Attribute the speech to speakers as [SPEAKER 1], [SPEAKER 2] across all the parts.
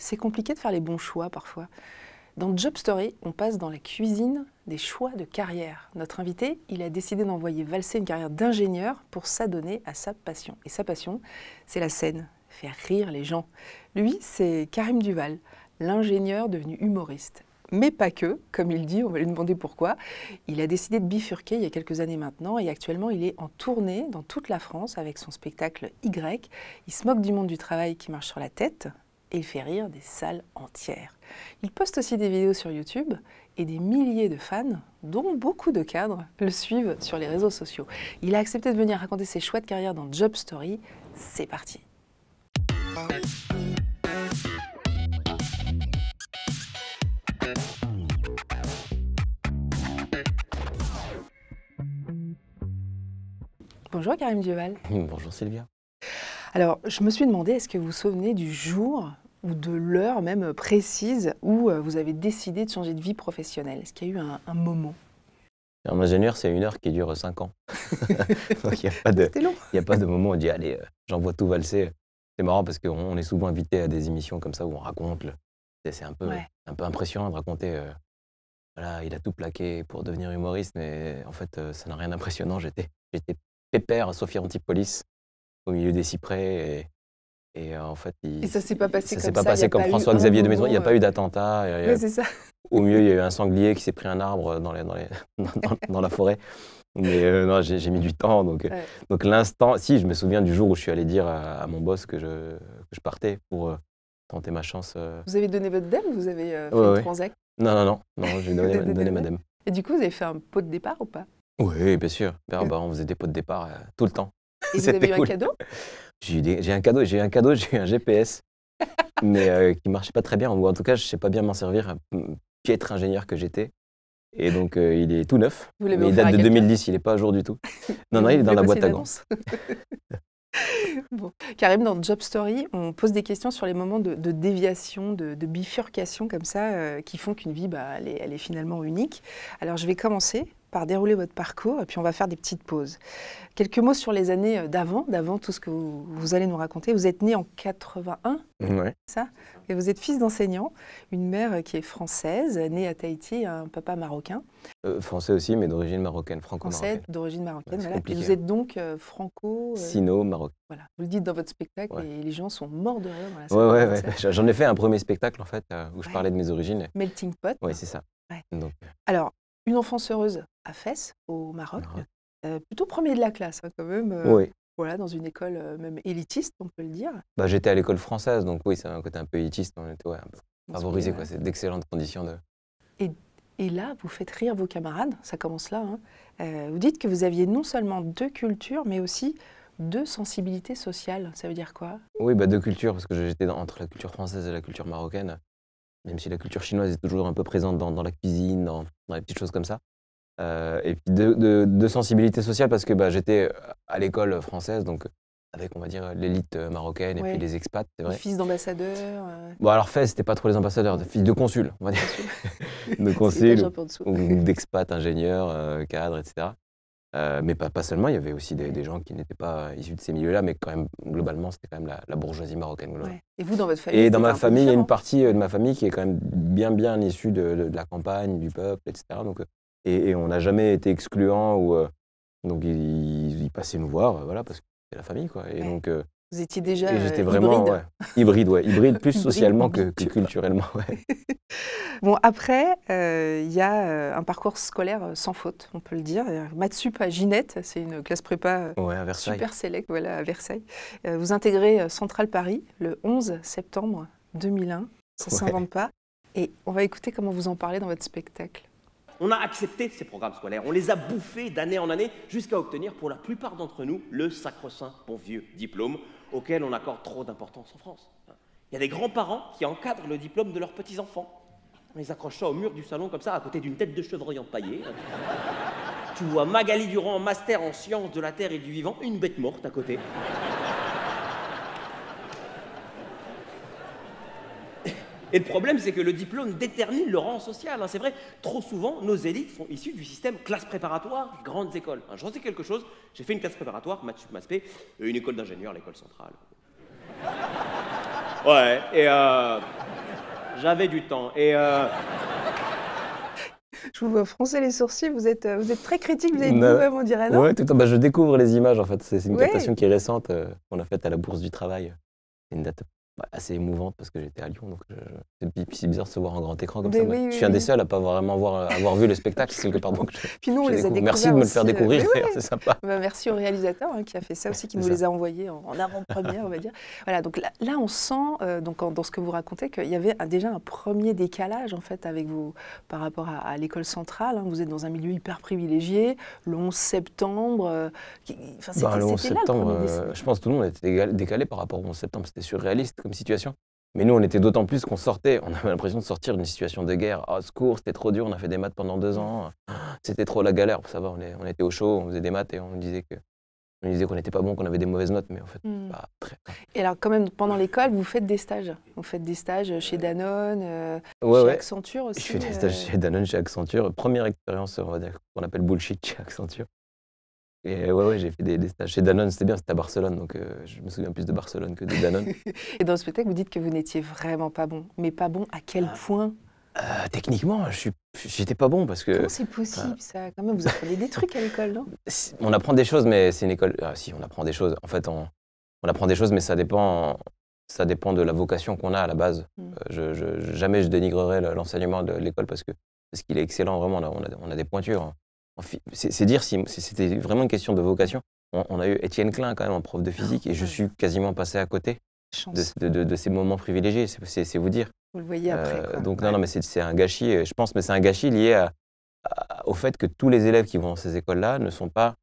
[SPEAKER 1] c'est compliqué de faire les bons choix parfois. Dans Job Story, on passe dans la cuisine des choix de carrière. Notre invité, il a décidé d'envoyer valser une carrière d'ingénieur pour s'adonner à sa passion. Et sa passion, c'est la scène, faire rire les gens. Lui, c'est Karim Duval, l'ingénieur devenu humoriste. Mais pas que, comme il dit, on va lui demander pourquoi. Il a décidé de bifurquer il y a quelques années maintenant et actuellement il est en tournée dans toute la France avec son spectacle Y. Il se moque du monde du travail qui marche sur la tête, et il fait rire des salles entières. Il poste aussi des vidéos sur YouTube et des milliers de fans, dont beaucoup de cadres, le suivent sur les réseaux sociaux. Il a accepté de venir raconter ses chouettes carrières dans Job Story. C'est parti. Bonjour Karim Duval.
[SPEAKER 2] Bonjour Sylvia.
[SPEAKER 1] Alors, je me suis demandé, est-ce que vous vous souvenez du jour ou de l'heure même précise où euh, vous avez décidé de changer de vie professionnelle Est-ce qu'il y a eu un, moment
[SPEAKER 2] en ingénieur, c'est une heure qui dure cinq ans. il n'y a, pas de, moment où on dit Allez, euh, j'envoie tout valser. C'est marrant parce qu'on est souvent invité à des émissions comme ça où on raconte. C'est un peu, un peu impressionnant de raconter euh, voilà, il a tout plaqué pour devenir humoriste, mais en fait, ça n'a rien d'impressionnant. J'étais pépère à Sophia Antipolis, au milieu des cyprès, et et euh, en fait, il, et ça s'est pas passé comme, pas ça, passé comme François-Xavier de Maison. Il n'y a pas eu euh, d'attentat. Au mieux, il y a eu un sanglier qui s'est pris un arbre dans, dans, la forêt. Mais euh, non, j'ai mis du temps. Donc, donc l'instant, si, je me souviens du jour où je suis allé dire à, mon boss que je, que je partais pour tenter ma chance. Vous
[SPEAKER 1] avez donné votre dème vous avez fait le transac
[SPEAKER 2] Non, non, non, non j'ai donné, ma dème.
[SPEAKER 1] Et du coup, vous avez fait un pot de départ ou pas
[SPEAKER 2] Oui, bien sûr. Ben, ben, on faisait des pots de départ tout le temps. Et vous avez eu un cadeau J'ai un cadeau, j'ai eu un cadeau, j'ai eu un GPS, mais qui euh, qui marchait pas très bien, en tout cas, je sais pas bien m'en servir, euh, piètre ingénieur que j'étais. Et donc, euh, il est tout neuf. il date de 2010, il n'est pas à jour du tout. Non, non, il est dans la boîte à gants.
[SPEAKER 1] bon. Karim, dans Job Story, on pose des questions sur les moments de, déviation, de, bifurcation comme ça, qui font qu'une vie, bah, elle, est, finalement unique. Alors, je vais commencer par dérouler votre parcours et puis on va faire des petites pauses. Quelques mots sur les années euh, d'avant, d'avant tout ce que vous, allez nous raconter. Vous êtes né en 81, ouais. ça Et vous êtes fils d'enseignant, une mère euh, qui est française, née à Tahiti, un papa marocain.
[SPEAKER 2] Euh, français aussi, mais d'origine marocaine, franco-marocaine.
[SPEAKER 1] Français, d'origine marocaine, voilà. Et vous êtes hein. donc franco...
[SPEAKER 2] Sino-marocain. Voilà,
[SPEAKER 1] vous le dites dans votre spectacle et les gens sont morts de rire.
[SPEAKER 2] ouais, ouais, ouais. j'en ai fait un premier spectacle en fait, où je parlais de mes origines.
[SPEAKER 1] Melting Pot. Oui, c'est ça. Donc... Alors, une enfance heureuse, à Fès, au Maroc. plutôt premier de la classe, hein, quand même. oui. Voilà, dans une école même élitiste, on peut le dire.
[SPEAKER 2] Bah, j'étais à l'école française, donc oui, c'est un côté un peu élitiste. On était un peu favorisé, quoi. C'est d'excellentes conditions de.
[SPEAKER 1] Et, et, là, vous faites rire vos camarades, ça commence là. Hein, vous dites que vous aviez non seulement deux cultures, mais aussi deux sensibilités sociales. Ça veut dire quoi
[SPEAKER 2] Oui, bah, deux cultures, parce que j'étais entre la culture française et la culture marocaine. Même si la culture chinoise est toujours un peu présente dans, la cuisine, dans les petites choses comme ça. Euh, et puis de, sensibilité sociale parce que bah, j'étais euh, à l'école française, donc euh, avec on va dire l'élite marocaine et puis les expats, c'est vrai. Fils
[SPEAKER 1] d'ambassadeur.
[SPEAKER 2] Bon alors fait, c'était pas trop les ambassadeurs, fils de consuls, on va dire. de consuls ou, d'expats, ingénieurs, cadres, etc. mais pas, seulement, il y avait aussi des, gens qui n'étaient pas issus de ces milieux-là, mais quand même globalement c'était quand même la, bourgeoisie marocaine.
[SPEAKER 1] Et vous dans votre famille Et dans ma famille, il y a
[SPEAKER 2] une partie de ma famille qui est quand même bien bien issue de, de la campagne, du peuple, etc. Donc et, on n'a jamais été excluant ou euh, donc ils, passaient nous voir, euh, voilà, parce que c'est la famille, quoi. Et donc euh,
[SPEAKER 1] vous étiez déjà j'étais vraiment hybride. Ouais,
[SPEAKER 2] hybride, ouais, hybride plus socialement que, culturellement.
[SPEAKER 1] bon, après, il y a un parcours scolaire sans faute, on peut le dire. Matsup à Ginette, c'est une classe prépa super sélect, voilà, à Versailles. vous intégrez Central Paris le 11 septembre 2001, ça ne s'invente pas. Et on va écouter comment vous en parlez dans votre spectacle
[SPEAKER 2] on a accepté ces programmes scolaires, on les a bouffés d'année en année jusqu'à obtenir pour la plupart d'entre nous le sacre saint bon vieux diplôme auquel on accorde trop d'importance en France. Il y a des grands-parents qui encadrent le diplôme de leurs petits-enfants. On les accroche ça au mur du salon comme ça, à côté d'une tête de chevreuil empaillée. tu vois Magali Durand, master en sciences de la Terre et du vivant, une bête morte à côté. Et le problème, c'est que le diplôme détermine le rang social. Hein, c'est vrai, trop souvent, nos élites sont issues du système classe préparatoire, grandes écoles. J'en sais quelque chose, j'ai fait une classe préparatoire, Mathieu Maspé, euh, une école d'ingénieur, l'école centrale. Ouais, et euh, j'avais du temps. Et euh, Je vous vois froncer
[SPEAKER 1] les sourcils, vous êtes, très critique, vous avez une même on dirait, non Oui, tout le temps. Bah,
[SPEAKER 2] je découvre les images, en fait. C'est une captation qui est récente. qu'on on a faite à la Bourse du Travail. une date bah, assez émouvante parce que j'étais à Lyon. Donc euh, c'est bizarre de se voir en grand écran comme ça. je suis un des seuls à pas vraiment avoir, euh, avoir vu le spectacle quelque part. Donc les Merci de me le faire euh, découvrir, c'est sympa.
[SPEAKER 1] Bah, merci au réalisateur hein, qui a fait ça aussi, qui nous les a envoyés en, avant-première, on va dire. Voilà, donc là, on sent donc dans ce que vous racontez qu'il y avait déjà un premier décalage en fait avec vous par rapport à, l'école centrale. Hein. Vous êtes dans un milieu hyper privilégié. Le 11 septembre, euh, bah, le je
[SPEAKER 2] pense que tout le monde était décalé par rapport au 11 septembre. C'était surréaliste situation. Mais nous, on était d'autant plus qu'on sortait, on avait l'impression de sortir d'une situation de guerre. Ah, oh, secours, c'était trop dur, on a fait des maths pendant deux ans, c'était trop la galère. pour savoir on, était au chaud, on faisait des maths et on disait que. On disait qu'on n'était pas bon, qu'on avait des mauvaises notes, mais en fait,
[SPEAKER 1] hmm. pas très. Et alors, quand même, pendant l'école, vous faites des stages. Vous faites des stages chez euh, Danone, euh, chez Accenture aussi. Je fais des stages euh.
[SPEAKER 2] chez Danone, chez Accenture. Première expérience, on va dire, qu'on appelle bullshit chez Accenture. Et ouais, j'ai fait des, stages chez Danone, c'était bien, c'était à Barcelone, donc euh, je me souviens plus de Barcelone que de Danone.
[SPEAKER 1] et dans ce spectacle, vous dites que vous n'étiez vraiment pas bon. Mais pas bon à quel ah. point
[SPEAKER 2] euh, Techniquement, j'étais pas bon parce que. Comment c'est possible
[SPEAKER 1] ça vous apprenez des trucs à l'école, non
[SPEAKER 2] On apprend des choses, mais c'est une école. Ah, si, on apprend des choses. En fait, on, apprend des choses, mais ça dépend, ça dépend de la vocation qu'on a à la base. Hmm. Euh, je, jamais je dénigrerai l'enseignement de l'école parce que parce qu'il est excellent, vraiment, on a, on a, des pointures c'est dire si c'était vraiment une question de vocation. On, a eu Étienne Klein quand même en prof de physique et je ah, suis quasiment passé à côté de, ces moments privilégiés, c'est vous dire. Vous le voyez après. Euh, donc non, non, mais c'est un gâchis, je pense, mais c'est un gâchis lié à, au fait que tous les élèves qui vont dans ces écoles-là ne sont pas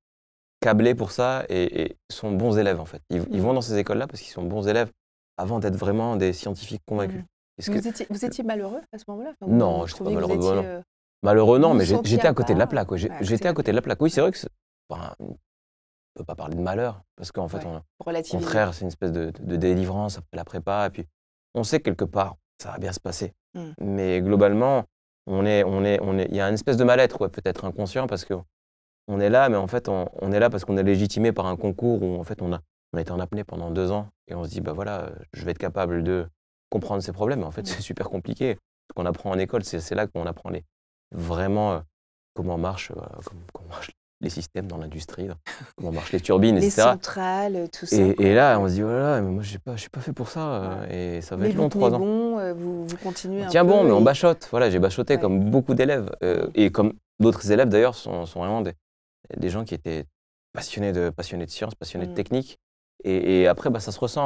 [SPEAKER 2] câblés pour ça et, sont bons élèves en fait. Ils, vont mm. dans ces écoles-là parce qu'ils sont bons élèves avant d'être vraiment des scientifiques convaincus.
[SPEAKER 1] Mm. Vous, étiez, vous, étiez, malheureux à ce moment-là Non, je ne suis pas malheureux. Euh, Malheureux, non, mais j'étais à côté de la plaque. J'étais
[SPEAKER 2] à côté de la plaque. Oui, c'est vrai que. on ne peut pas parler de malheur, parce qu'en fait, on, au contraire, c'est une espèce de, délivrance après la prépa. Et puis, on sait quelque part, ça va bien se passer. Mmh. Mais globalement, on est, on est, on est, il y a une espèce de mal-être, peut-être inconscient, parce qu'on est là, mais en fait, on, est là parce qu'on est légitimé par un concours où, en fait, on a, on a été en apnée pendant deux ans et on se dit, bah voilà, je vais être capable de comprendre ces problèmes. Mais en fait, mmh. c'est super compliqué. Ce qu'on apprend en école, c'est là qu'on apprend les, vraiment euh, euh, comment marchent les systèmes dans l'industrie, comment marchent les turbines, les
[SPEAKER 1] centrales, tout ça. Et,
[SPEAKER 2] là, on se dit, voilà, oh mais moi, je ne suis pas fait pour ça, euh, et ça va être long, trois ans.
[SPEAKER 1] Bon, vous, continuez. Tiens bon, mais on bachote.
[SPEAKER 2] Voilà, j'ai bachoté comme beaucoup d'élèves. et comme d'autres élèves, d'ailleurs, sont, vraiment des, gens qui étaient passionnés de, passionnés de sciences, passionnés de mm. technique. Et, après, bah, ça se ressent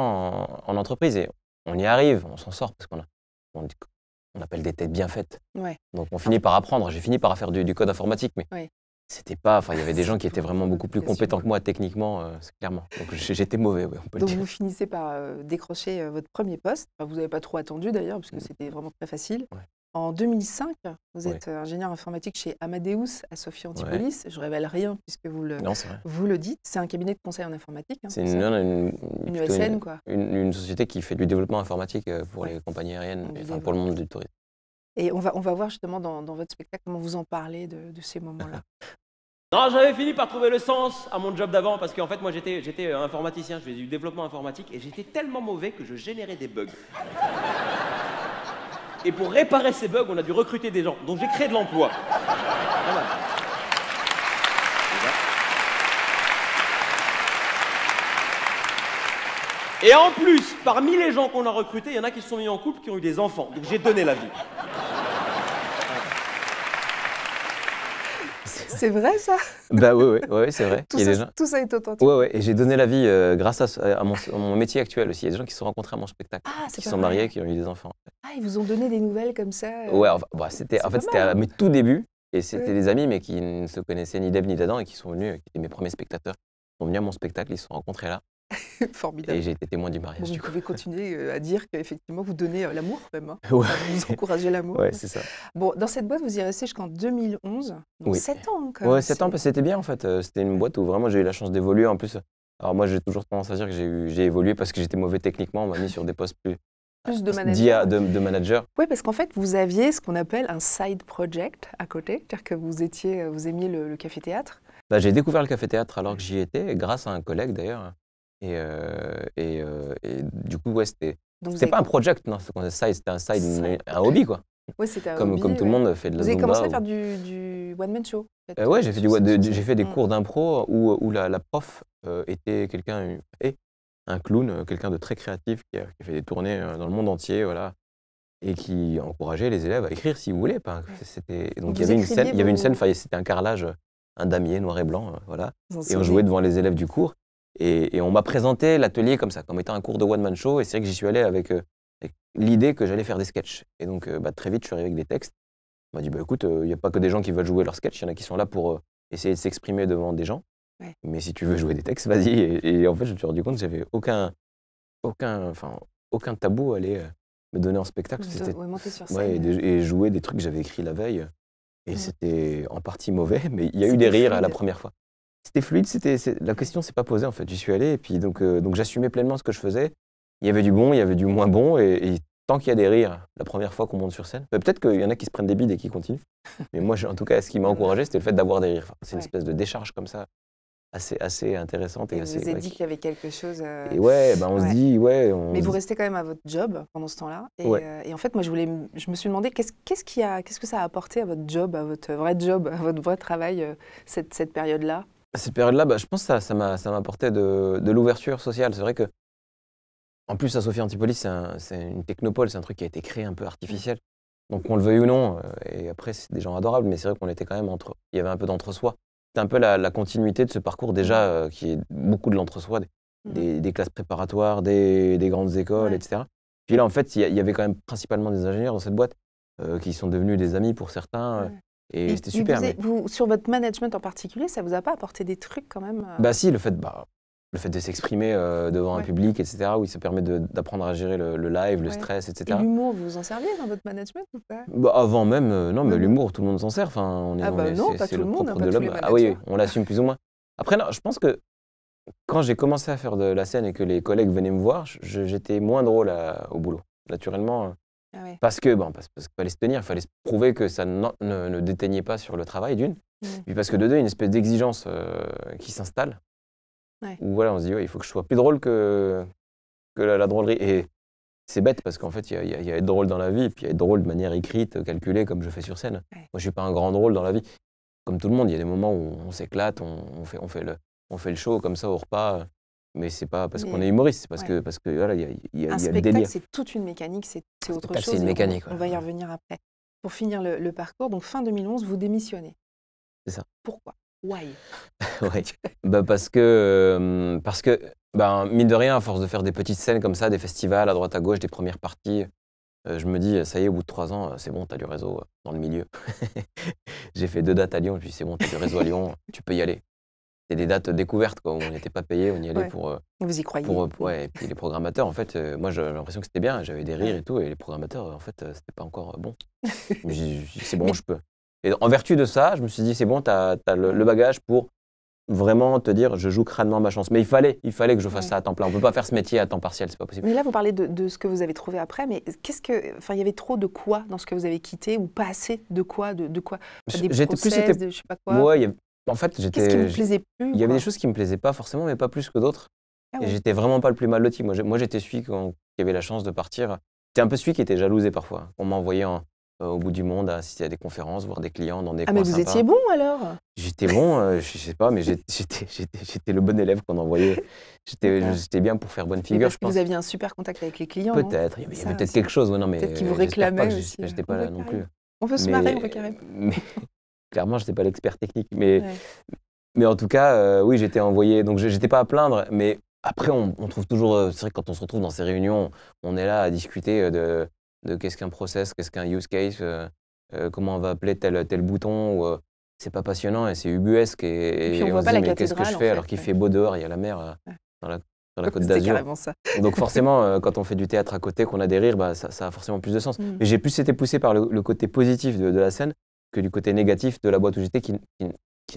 [SPEAKER 2] en, entreprise. Et on y arrive, on s'en sort, parce qu'on a, on appelle des têtes bien faites. Donc on finit par apprendre. J'ai fini par faire du, code informatique, mais c'était pas. Enfin, il y avait ah, des gens qui étaient vraiment beaucoup plus compétents que moi techniquement, euh, clairement. Donc j'étais mauvais. Donc vous
[SPEAKER 1] finissez par euh, décrocher euh, votre premier poste. vous n'avez pas trop attendu d'ailleurs, parce que mmh. c'était vraiment très facile. En 2005, vous êtes euh, ingénieur informatique chez Amadeus à Sophie Antipolis. Je Je révèle rien puisque vous le, vous le dites. C'est un cabinet de conseil en informatique. Hein, c'est une,
[SPEAKER 2] e une, quoi. Une, société qui fait du développement informatique euh, pour les compagnies aériennes, enfin, pour le monde du tourisme.
[SPEAKER 1] Et on va, on va voir justement dans, votre spectacle comment vous en parlez de, de ces
[SPEAKER 2] moments-là. non, j'avais fini par trouver le sens à mon job d'avant parce qu'en fait, moi, j'étais euh, informaticien, je faisais du développement informatique et j'étais tellement mauvais que je générais des bugs. Et pour réparer ces bugs, on a dû recruter des gens. Donc j'ai créé de l'emploi. Et en plus, parmi les gens qu'on a recrutés, il y en a qui se sont mis en couple, qui ont eu des enfants. Donc j'ai donné la vie.
[SPEAKER 1] C'est vrai ça
[SPEAKER 2] Bah oui, oui, c'est vrai. Tout,
[SPEAKER 1] ça, est authentique. Oui,
[SPEAKER 2] oui, et j'ai donné la vie euh, grâce à, mon, métier actuel aussi. Il y a des gens qui se sont rencontrés à mon spectacle, ah, qui sont mariés, qui ont eu des enfants.
[SPEAKER 1] Ah, ils vous ont donné des nouvelles comme ça euh, Ouais,
[SPEAKER 2] bah, c'était, en fait c'était à hein. mes tout débuts, et c'était des amis, mais qui ne se connaissaient ni d'Eve ni d'Adam, et qui sont venus, euh, qui étaient mes premiers spectateurs. Ils sont venus à mon spectacle, ils se sont rencontrés là. Formidable. Et j'ai été témoin du mariage.
[SPEAKER 1] Bon, du vous pouvez continuer euh, à dire qu'effectivement, vous donnez euh, l'amour même.
[SPEAKER 2] Hein. vous encouragez l'amour. Oui, c'est ça.
[SPEAKER 1] Bon, dans cette boîte, vous y restez jusqu'en 2011. Donc 7 ans, quand même. 7 ans, parce
[SPEAKER 2] que c'était bien, en fait. Euh, c'était une boîte où vraiment j'ai eu la chance d'évoluer. En plus, alors moi, j'ai toujours tendance à dire que j'ai évolué parce que j'étais mauvais techniquement. On m'a mis sur des postes plus,
[SPEAKER 1] plus de manager.
[SPEAKER 2] De, de manager.
[SPEAKER 1] Oui, parce qu'en fait, vous aviez ce qu'on appelle un side project à côté, c'est-à-dire que vous, étiez, vous aimiez le, café-théâtre.
[SPEAKER 2] Bah, j'ai découvert le café-théâtre alors que j'y étais, grâce à un collègue d'ailleurs, et, euh, euh, et, du coup, ouais, c'était pas un project, non, c'était un un hobby, quoi.
[SPEAKER 1] comme, comme tout le monde fait de la Vous avez commencé à faire du, one-man show en fait. Ouais, j'ai fait, des cours hmm.
[SPEAKER 2] d'impro où, où, la, prof euh, était quelqu'un, et un clown, quelqu'un de très créatif qui fait des tournées dans le monde entier, voilà, et qui encourageait les élèves à écrire s'ils voulaient. Donc il y, avait une scène, il c'était un carrelage, un damier noir et blanc, voilà, et on jouait devant les élèves du cours. Et, on m'a présenté l'atelier comme ça, comme étant un cours de one-man show. Et c'est vrai que j'y suis allé avec, euh, l'idée que j'allais faire des sketchs. Et donc, euh, bah, très vite, je suis arrivé avec des textes. On m'a dit, bah, écoute, il euh, n'y a pas que des gens qui veulent jouer leurs sketchs. Il y en a qui sont là pour essayer de s'exprimer devant des gens. Mais si tu veux jouer des textes, vas-y. Et, en fait, je me suis rendu compte que j'avais aucun, aucun, enfin, aucun tabou à aller me donner en spectacle. et, jouer des trucs que j'avais écrits la veille. Et c'était en partie mauvais, mais il y a eu des rires à la première fois c'était fluide, c'était, la question s'est pas posée en fait. J'y suis allé et puis donc, euh, donc j'assumais pleinement ce que je faisais. Il y avait du bon, il y avait du moins bon et, tant qu'il y a des rires la première fois qu'on monte sur scène, bah, peut-être qu'il y en a qui se prennent des bides et qui continuent. Mais moi, en tout cas, ce qui m'a encouragé, c'était le fait d'avoir des rires. c'est une espèce de décharge comme ça. Assez, assez intéressante. Et, et vous vous êtes dit qu'il
[SPEAKER 1] y avait quelque chose. Euh, et ouais,
[SPEAKER 2] bah, on se dit, ouais. Mais vous restez
[SPEAKER 1] quand même à votre job pendant ce temps-là. Et, euh, en fait, moi, je, voulais, je me suis demandé qu'est-ce, qu'est-ce, qu'est-ce que ça a apporté à votre job, à votre vrai job, à votre vrai travail, cette, cette période-là
[SPEAKER 2] cette période-là, bah, je pense que ça m'a apporté de, l'ouverture sociale. C'est vrai que, en plus, à Sophie Antipolis, c'est une technopole, c'est un truc qui a été créé un peu artificiel. Donc, qu'on le veuille ou non, euh, et après, c'est des gens adorables, mais c'est vrai qu'on était quand même entre. Il y avait un peu d'entre-soi. C'est un peu la, continuité de ce parcours, déjà, euh, qui est beaucoup de l'entre-soi, des, mm. classes préparatoires, des, grandes écoles, etc. Puis là, en fait, il y, avait quand même principalement des ingénieurs dans cette boîte euh, qui sont devenus des amis pour certains. Et c'était super. mais...
[SPEAKER 1] vous, sur votre management en particulier, ça vous a pas apporté des trucs quand même euh Bah
[SPEAKER 2] si, le fait, bah, le fait de s'exprimer euh, devant un public, etc., où ça permet d'apprendre à gérer le, live, le stress, etc. Et
[SPEAKER 1] l'humour, vous vous en serviez dans votre management ou pas
[SPEAKER 2] bah, Avant même, euh, non, mais ah l'humour, tout le monde s'en sert. Enfin, on est, ah bah non, pas tout le, monde, hein, Ah oui, on l'assume plus ou moins. Après, non, je pense que quand j'ai commencé à faire de la scène et que les collègues venaient me voir, j'étais moins drôle au boulot. Naturellement, ah parce que bon, parce, qu'il fallait se tenir, il fallait se prouver que ça ne, ne, déteignait pas sur le travail d'une.
[SPEAKER 3] Mm. Puis
[SPEAKER 2] parce que de deux, il y a une espèce d'exigence euh, qui s'installe. Ou Où voilà, on se dit, il faut que je sois plus drôle que, que la, drôlerie. Et c'est bête parce qu'en fait, il y, a être drôle dans la vie, puis il y a être drôle de manière écrite, calculée, comme je fais sur scène. Moi, je suis pas un grand drôle dans la vie. Comme tout le monde, il y a des moments où on s'éclate, on, on, fait, on, fait le, on fait le show comme ça au repas. Mais c'est pas parce qu'on est humoriste, c'est parce qu'il que parce que voilà, il y a, y a, un spectacle, C'est
[SPEAKER 1] toute une mécanique, c'est autre chose. C'est une mécanique. On, va y revenir après. Pour finir le, parcours, donc fin 2011, vous démissionnez.
[SPEAKER 2] C'est ça. Pourquoi Why bah parce que parce que ben mine de rien, à force de faire des petites scènes comme ça, des festivals à droite à gauche, des premières parties, euh, je me dis ça y est, au bout de trois ans, c'est bon, tu as du réseau euh, dans le milieu. J'ai fait deux dates à Lyon, je c'est bon, as du réseau à Lyon, tu peux y aller des dates découvertes. Quoi. On n'était pas payé, on y allait pour. Euh, vous y croyez. Pour, euh, Et puis les programmateurs, en fait, euh, moi j'ai l'impression que c'était bien, j'avais des rires et tout, et les programmateurs, en fait, c'était pas encore bon. c'est bon, je peux. Et en vertu de ça, je me suis dit, c'est bon, tu as, le, bagage pour vraiment te dire, je joue crânement ma chance. Mais il fallait, il fallait que je fasse ça à temps plein. On peut pas faire ce métier à temps partiel, c'est pas possible. Mais
[SPEAKER 1] là, vous parlez de, ce que vous avez trouvé après, mais qu'est-ce que, enfin, il y avait trop de quoi dans ce que vous avez quitté ou pas assez de quoi, de, quoi. J'étais plus. je sais pas quoi. Ouais,
[SPEAKER 2] en fait, j'étais. Qu'est-ce qui me plaisait plus Il y avait des choses qui me plaisaient pas forcément, mais pas plus que d'autres. Ah Et j'étais vraiment pas le plus mal loti. Moi, j'étais celui qui avait la chance de partir. C'était un peu celui qui était jalousé parfois. On m'envoyait euh, au bout du monde à assister à des conférences, voir des clients dans des Ah, mais vous étiez bon alors J'étais bon, euh, je je sais pas, mais j'étais le bon élève qu'on envoyait. J'étais bien pour faire bonne figure. Parce je que vous aviez
[SPEAKER 1] un super contact avec les clients. Peut-être,
[SPEAKER 2] il y avait peut-être quelque chose. non peut-être qu'ils vous euh, réclamaient. J'étais hein. pas, là non plus. On peut se marrer, on veut carrément. clairement, je n'étais pas l'expert technique. Mais, mais en tout cas, euh, oui, j'étais envoyé. Donc, n'étais pas à plaindre. Mais après, on, trouve toujours. Euh, c'est vrai que quand on se retrouve dans ces réunions, on est là à discuter euh, de, de qu'est-ce qu'un process, qu'est-ce qu'un use case, comment on va appeler tel, tel bouton. c'est pas passionnant et c'est ubuesque. Et, on, pas se dit, qu'est-ce que je fais alors qu'il fait beau dehors, il y a la mer dans la Côte d'Azur. Donc forcément, quand on fait du théâtre à côté, qu'on a des rires, bah, ça, a forcément plus de sens. Mm. Mais j'ai plus été poussé par le, côté positif de, la scène que du côté négatif de la boîte où j'étais, qui,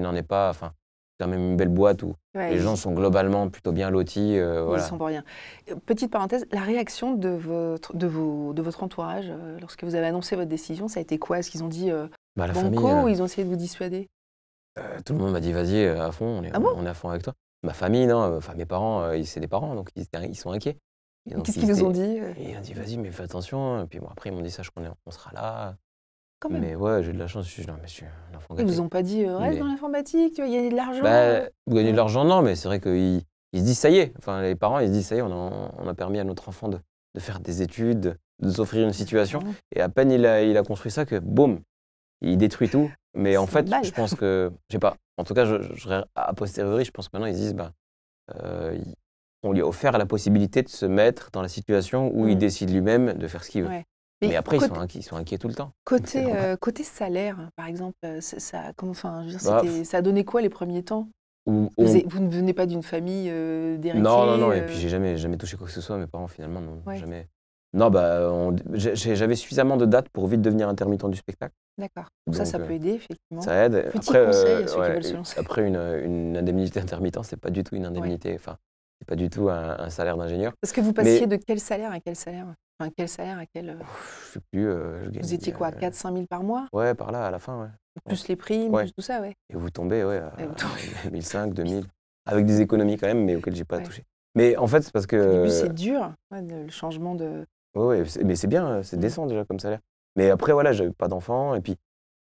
[SPEAKER 2] n'en est pas. Enfin, c'est quand même une belle boîte où les gens sont globalement plutôt bien lotis. Euh, ils ne sont pour
[SPEAKER 1] rien. Euh, petite parenthèse, la réaction de votre, de de votre entourage euh, lorsque vous avez annoncé votre décision, ça a été quoi Est-ce qu'ils ont dit euh,
[SPEAKER 2] bah, ou ils
[SPEAKER 1] ont essayé de vous dissuader
[SPEAKER 2] Tout le monde m'a dit vas-y, à fond, ah on est, à fond avec toi. Ma famille, non, enfin mes parents, c'est des parents, donc ils, sont inquiets. Qu'est-ce qu'ils nous ont dit Ils ont dit vas-y, mais fais attention. Hein. Et puis bon, après, ils m'ont dit sache qu'on on sera là. Mais ouais, j'ai de la chance. Je suis, Ils vous ont
[SPEAKER 1] pas dit euh, reste dans l'informatique, tu vas gagner de l'argent. Bah,
[SPEAKER 2] vous gagnez de l'argent, non, mais c'est vrai qu'ils ils se disent ça y est. Enfin, les parents, ils se disent ça y est, on a, on a permis à notre enfant de, de faire des études, de s'offrir une situation. Et à peine il a, il a construit ça que boum, il détruit tout. Mais en fait, je pense que, je sais pas, en tout cas, je, je, à posteriori, je pense que maintenant, ils se disent, bah, euh, on lui a offert la possibilité de se mettre dans la situation où il mm. décide lui-même de faire ce qu'il veut. Mais, après, ils, sont inquiets, sont inquiets tout le temps.
[SPEAKER 1] Côté, euh, côté salaire, par exemple, euh, ça, bah, ça a donné quoi les premiers temps vous, ne venez pas d'une famille euh, Non, non, non. Et puis, euh
[SPEAKER 2] j'ai jamais, jamais touché quoi que ce soit. Mes parents, finalement, n'ont jamais. Non, bah, j'avais suffisamment de dates pour vite devenir intermittent du spectacle.
[SPEAKER 1] D'accord. Ça, ça peut aider, effectivement. Ça aide. Petit après, conseil à ceux qui veulent se lancer.
[SPEAKER 2] Après, une, indemnité intermittent, c'est pas du tout une indemnité. Enfin, c'est pas du tout un, salaire d'ingénieur. Parce que vous passiez de
[SPEAKER 1] quel salaire à quel salaire Enfin, quel salaire à quel... Euh, je
[SPEAKER 2] sais plus. Euh, vous étiez quoi,
[SPEAKER 1] 4-5 euh, 000 par mois
[SPEAKER 2] Ouais, par là, à la fin, ouais.
[SPEAKER 1] Plus les primes, plus tout ça, ouais.
[SPEAKER 2] Et vous tombez, ouais, à, 2000. Avec des économies quand même, mais auxquelles j'ai pas touché. Mais en fait, c'est parce que. Au début, c'est
[SPEAKER 1] dur, le changement de.
[SPEAKER 2] Ouais, ouais mais c'est bien, c'est mm. décent déjà comme salaire. Mais après, voilà, j'avais pas d'enfant. Et puis,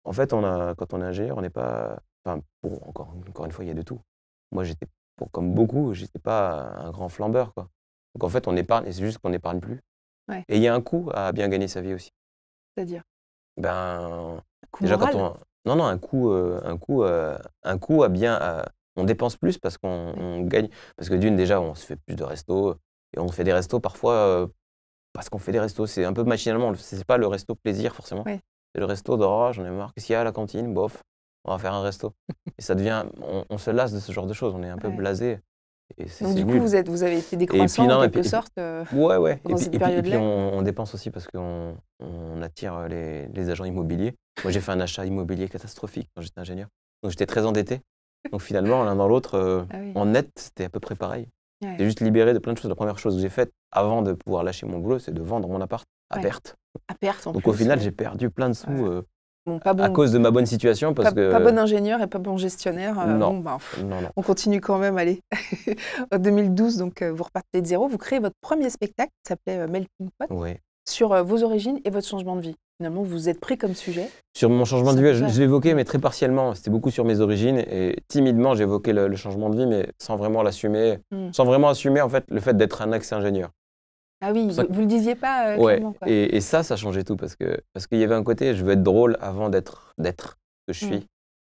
[SPEAKER 2] en fait, on a, quand on est ingénieur, on n'est pas. Enfin, bon, encore, encore une fois, il y a de tout. Moi, j'étais, comme beaucoup, j'étais pas un grand flambeur, quoi. Donc en fait, on épargne, et c'est juste qu'on n'épargne plus. Et il y a un coût à bien gagner sa vie aussi. C'est-à-dire Ben, déjà quand on non non un coût euh, un euh, un à bien on dépense plus parce qu'on gagne parce que d'une déjà on se fait plus de restos et on fait des restos parfois euh, parce qu'on fait des restos c'est un peu machinalement c'est pas le resto plaisir forcément. C'est le resto de oh, j'en ai marre qu'est-ce qu'il y a à la cantine bof on va faire un resto et ça devient on, se lasse de ce genre de choses on est un peu blasé donc, du coup, vous, êtes, vous avez été décroissant en quelque sorte euh, ouais, ouais. et cette période Et puis, on, dépense aussi parce qu'on on attire euh, les, agents immobiliers. Moi, j'ai fait un achat immobilier catastrophique quand j'étais ingénieur. Donc, j'étais très endetté. Donc, finalement, l'un dans l'autre, euh, ah en net, c'était à peu près pareil. J'ai juste libéré de plein de choses. La première chose que j'ai faite avant de pouvoir lâcher mon boulot, c'est de vendre mon appart à perte. À
[SPEAKER 1] perte, en Donc, au final, j'ai
[SPEAKER 2] perdu plein de sous à cause de ma bonne situation parce que... Pas bon
[SPEAKER 1] ingénieur et pas bon gestionnaire. Euh, bah, on continue quand même, aller en 2012, donc, euh, vous repartez de zéro. Vous créez votre premier spectacle qui s'appelait euh, Melting Pot sur vos origines et votre changement de vie. Finalement, vous vous êtes pris comme sujet.
[SPEAKER 2] Sur mon changement de vie, je, l'ai évoqué, mais très partiellement. C'était beaucoup sur mes origines et timidement, j'évoquais le, le, changement de vie, mais sans vraiment l'assumer, hmm. sans vraiment assumer en fait le fait d'être un ex-ingénieur.
[SPEAKER 1] Ah oui, vous, ne le disiez pas. Euh,
[SPEAKER 2] Et, et, ça, ça changeait tout parce que parce qu'il y avait un côté, je veux être drôle avant d'être d'être que je mm. suis.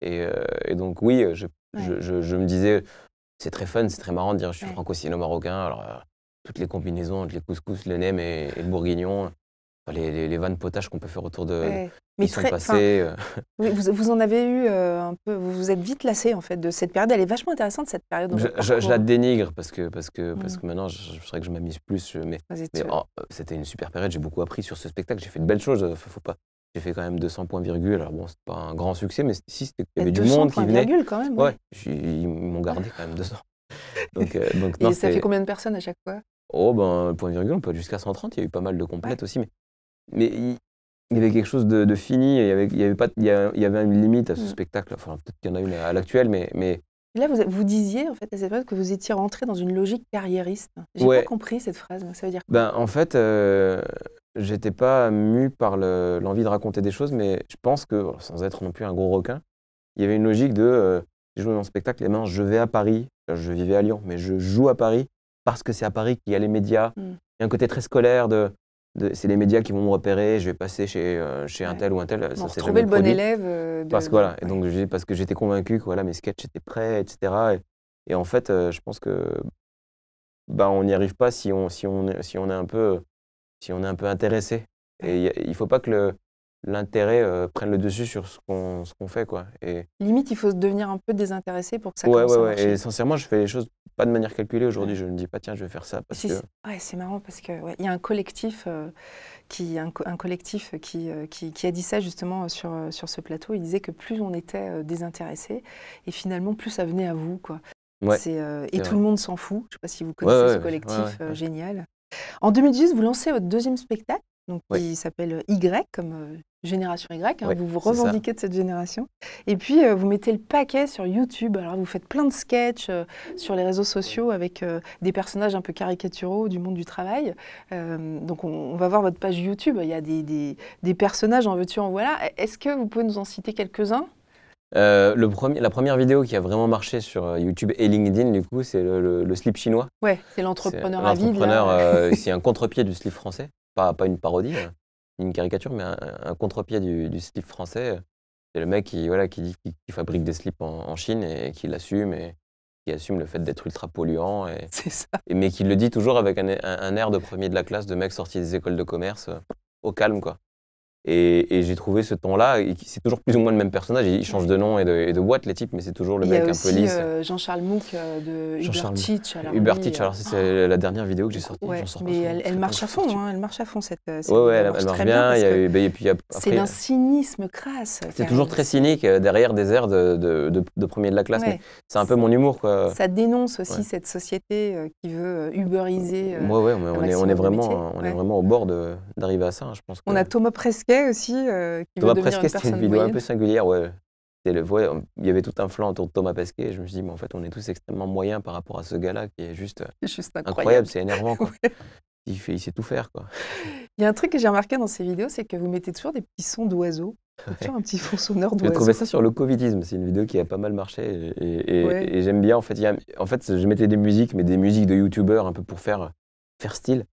[SPEAKER 2] Euh, et, donc oui, je, je, me disais, c'est très fun, c'est très marrant de dire je suis franco-sino-marocain. Alors euh, toutes les combinaisons entre les couscous, le nem et, le bourguignon, les, les, de vannes qu'on peut faire autour de, mais euh.
[SPEAKER 1] vous, vous, en avez eu euh, un peu. Vous vous êtes vite lassé en fait de cette période. Elle est vachement intéressante cette période. Je, la
[SPEAKER 2] dénigre parce que parce que mmh. parce que maintenant, je, serais que je m'amuse plus. mais, euh, c'était une super période. J'ai beaucoup appris sur ce spectacle. J'ai fait de belles choses. Faut, pas. J'ai fait quand même 200 points virgule. Alors bon, c'est pas un grand succès, mais si c'était il y avait du monde qui venait. Virgule, quand même. Ouais, ils m'ont gardé quand même 200. donc, donc Et ça fait combien
[SPEAKER 1] de personnes à chaque fois
[SPEAKER 2] Oh ben point virgule, on peut aller jusqu'à 130. Il y a eu pas mal de complètes aussi, mais mais il y avait quelque chose de, fini, il y avait, pas, il y, avait une limite à ce mm. spectacle. Enfin, peut-être qu'il y en a une à l'actuel, mais, mais...
[SPEAKER 1] Là, vous, vous, disiez en fait à cette que vous étiez rentré dans une logique carriériste. J'ai pas compris cette phrase. Ça veut dire
[SPEAKER 2] ben, en fait, euh, j'étais pas mu par l'envie de raconter des choses, mais je pense que sans être non plus un gros requin, il y avait une logique de euh, je j'ai mon spectacle et eh maintenant je vais à Paris. Je vivais à Lyon, mais je joue à Paris parce que c'est à Paris qu'il y a les médias. Mm. Il y a un côté très scolaire de c'est les médias qui vont me repérer, je vais passer chez, euh, chez un tel ou un tel. Bon, ça, retrouver le bon élève. Euh, parce que, voilà, et donc, parce que j'étais convaincu que voilà, mes sketchs étaient prêts, etc. Et, en fait, euh, je pense que bah, on n'y arrive pas si on, si, on, si on est un peu, si on est un peu intéressé. Et il ne faut pas que le, l'intérêt euh, prenne le dessus sur ce qu'on fait. Quoi. Et...
[SPEAKER 1] Limite, il faut devenir un peu désintéressé pour que ça ouais, commence à marcher. Et
[SPEAKER 2] sincèrement, je fais les choses pas de manière calculée aujourd'hui. Je ne dis pas, tiens, je vais faire ça. Parce que... Ouais,
[SPEAKER 1] c'est marrant parce qu'il ouais, y a un collectif, euh, qui, un, collectif qui, euh, qui, qui, a dit ça justement sur, sur ce plateau. Il disait que plus on était désintéressé, et finalement, plus ça venait à vous. Quoi. Ouais, et tout le monde s'en fout. Je ne sais pas si vous connaissez ce collectif génial. En 2010, vous lancez votre deuxième spectacle donc qui s'appelle euh, Y, comme euh, Génération Y. Hein, vous vous revendiquez de cette génération. Et puis, euh, vous mettez le paquet sur YouTube. Alors, vous faites plein de sketchs sur les réseaux sociaux avec des personnages un peu caricaturaux du monde du travail. donc, on, va voir votre page YouTube. Il y a des, personnages en veux-tu, en voilà. E, est-ce que vous pouvez nous en citer quelques-uns
[SPEAKER 2] le la première vidéo qui a vraiment marché sur YouTube et LinkedIn, du coup, c'est le, slip chinois.
[SPEAKER 1] Ouais, c'est l'entrepreneur à vide. L'entrepreneur,
[SPEAKER 2] c'est un contre-pied du slip français pas, pas une parodie, hein, une caricature, mais un, contre-pied du, slip français. C'est le mec qui, voilà, qui fabrique des slips en, Chine et, qui l'assume et qui assume le fait d'être ultra polluant. Et, ça. et, mais qui le dit toujours avec un, un, air de premier de la classe, de mec sorti des écoles de commerce, au calme, quoi. Et, j'ai trouvé ce temps-là, c'est toujours plus ou moins le même personnage, il change de nom et de, et boîte les types, mais c'est toujours le mec un peu lisse. Euh,
[SPEAKER 1] Jean-Charles Mouk euh, de Hubert Teach. Hubert Teach, alors
[SPEAKER 2] c'est euh, la dernière vidéo que j'ai sortie.
[SPEAKER 1] mais elle, marche à fond, hein, elle marche à fond cette. Euh, ouais, elle, marche
[SPEAKER 2] bien. c'est d'un
[SPEAKER 1] cynisme crasse. C'est toujours
[SPEAKER 2] très cynique derrière des airs de, de, premier de la classe, c'est un peu mon humour. Quoi. Ça
[SPEAKER 1] dénonce aussi cette société qui veut uberiser. Ouais, on est vraiment
[SPEAKER 2] au bord d'arriver à ça, hein, je pense. On a
[SPEAKER 1] Thomas Presque aussi, euh, qui Thomas c'était une, vidéo un peu
[SPEAKER 2] singulière, ouais. Le, il y avait tout un flanc autour de Thomas Pesquet. je me suis dit, mais en fait, on est tous extrêmement moyens par rapport à ce gars-là qui est juste,
[SPEAKER 1] euh, incroyable. C'est
[SPEAKER 2] énervant. Quoi. il, fait, sait tout faire. Quoi.
[SPEAKER 1] Il y a un truc que j'ai remarqué dans ces vidéos, c'est que vous mettez toujours des petits sons d'oiseaux. Un petit fond sonore d'oiseaux. J'ai trouvé ça sur le
[SPEAKER 2] Covidisme. C'est une vidéo qui a pas mal marché. Et, j'aime bien. En fait, il en fait, je mettais des musiques, mais des musiques de YouTubeurs un peu pour faire, faire style.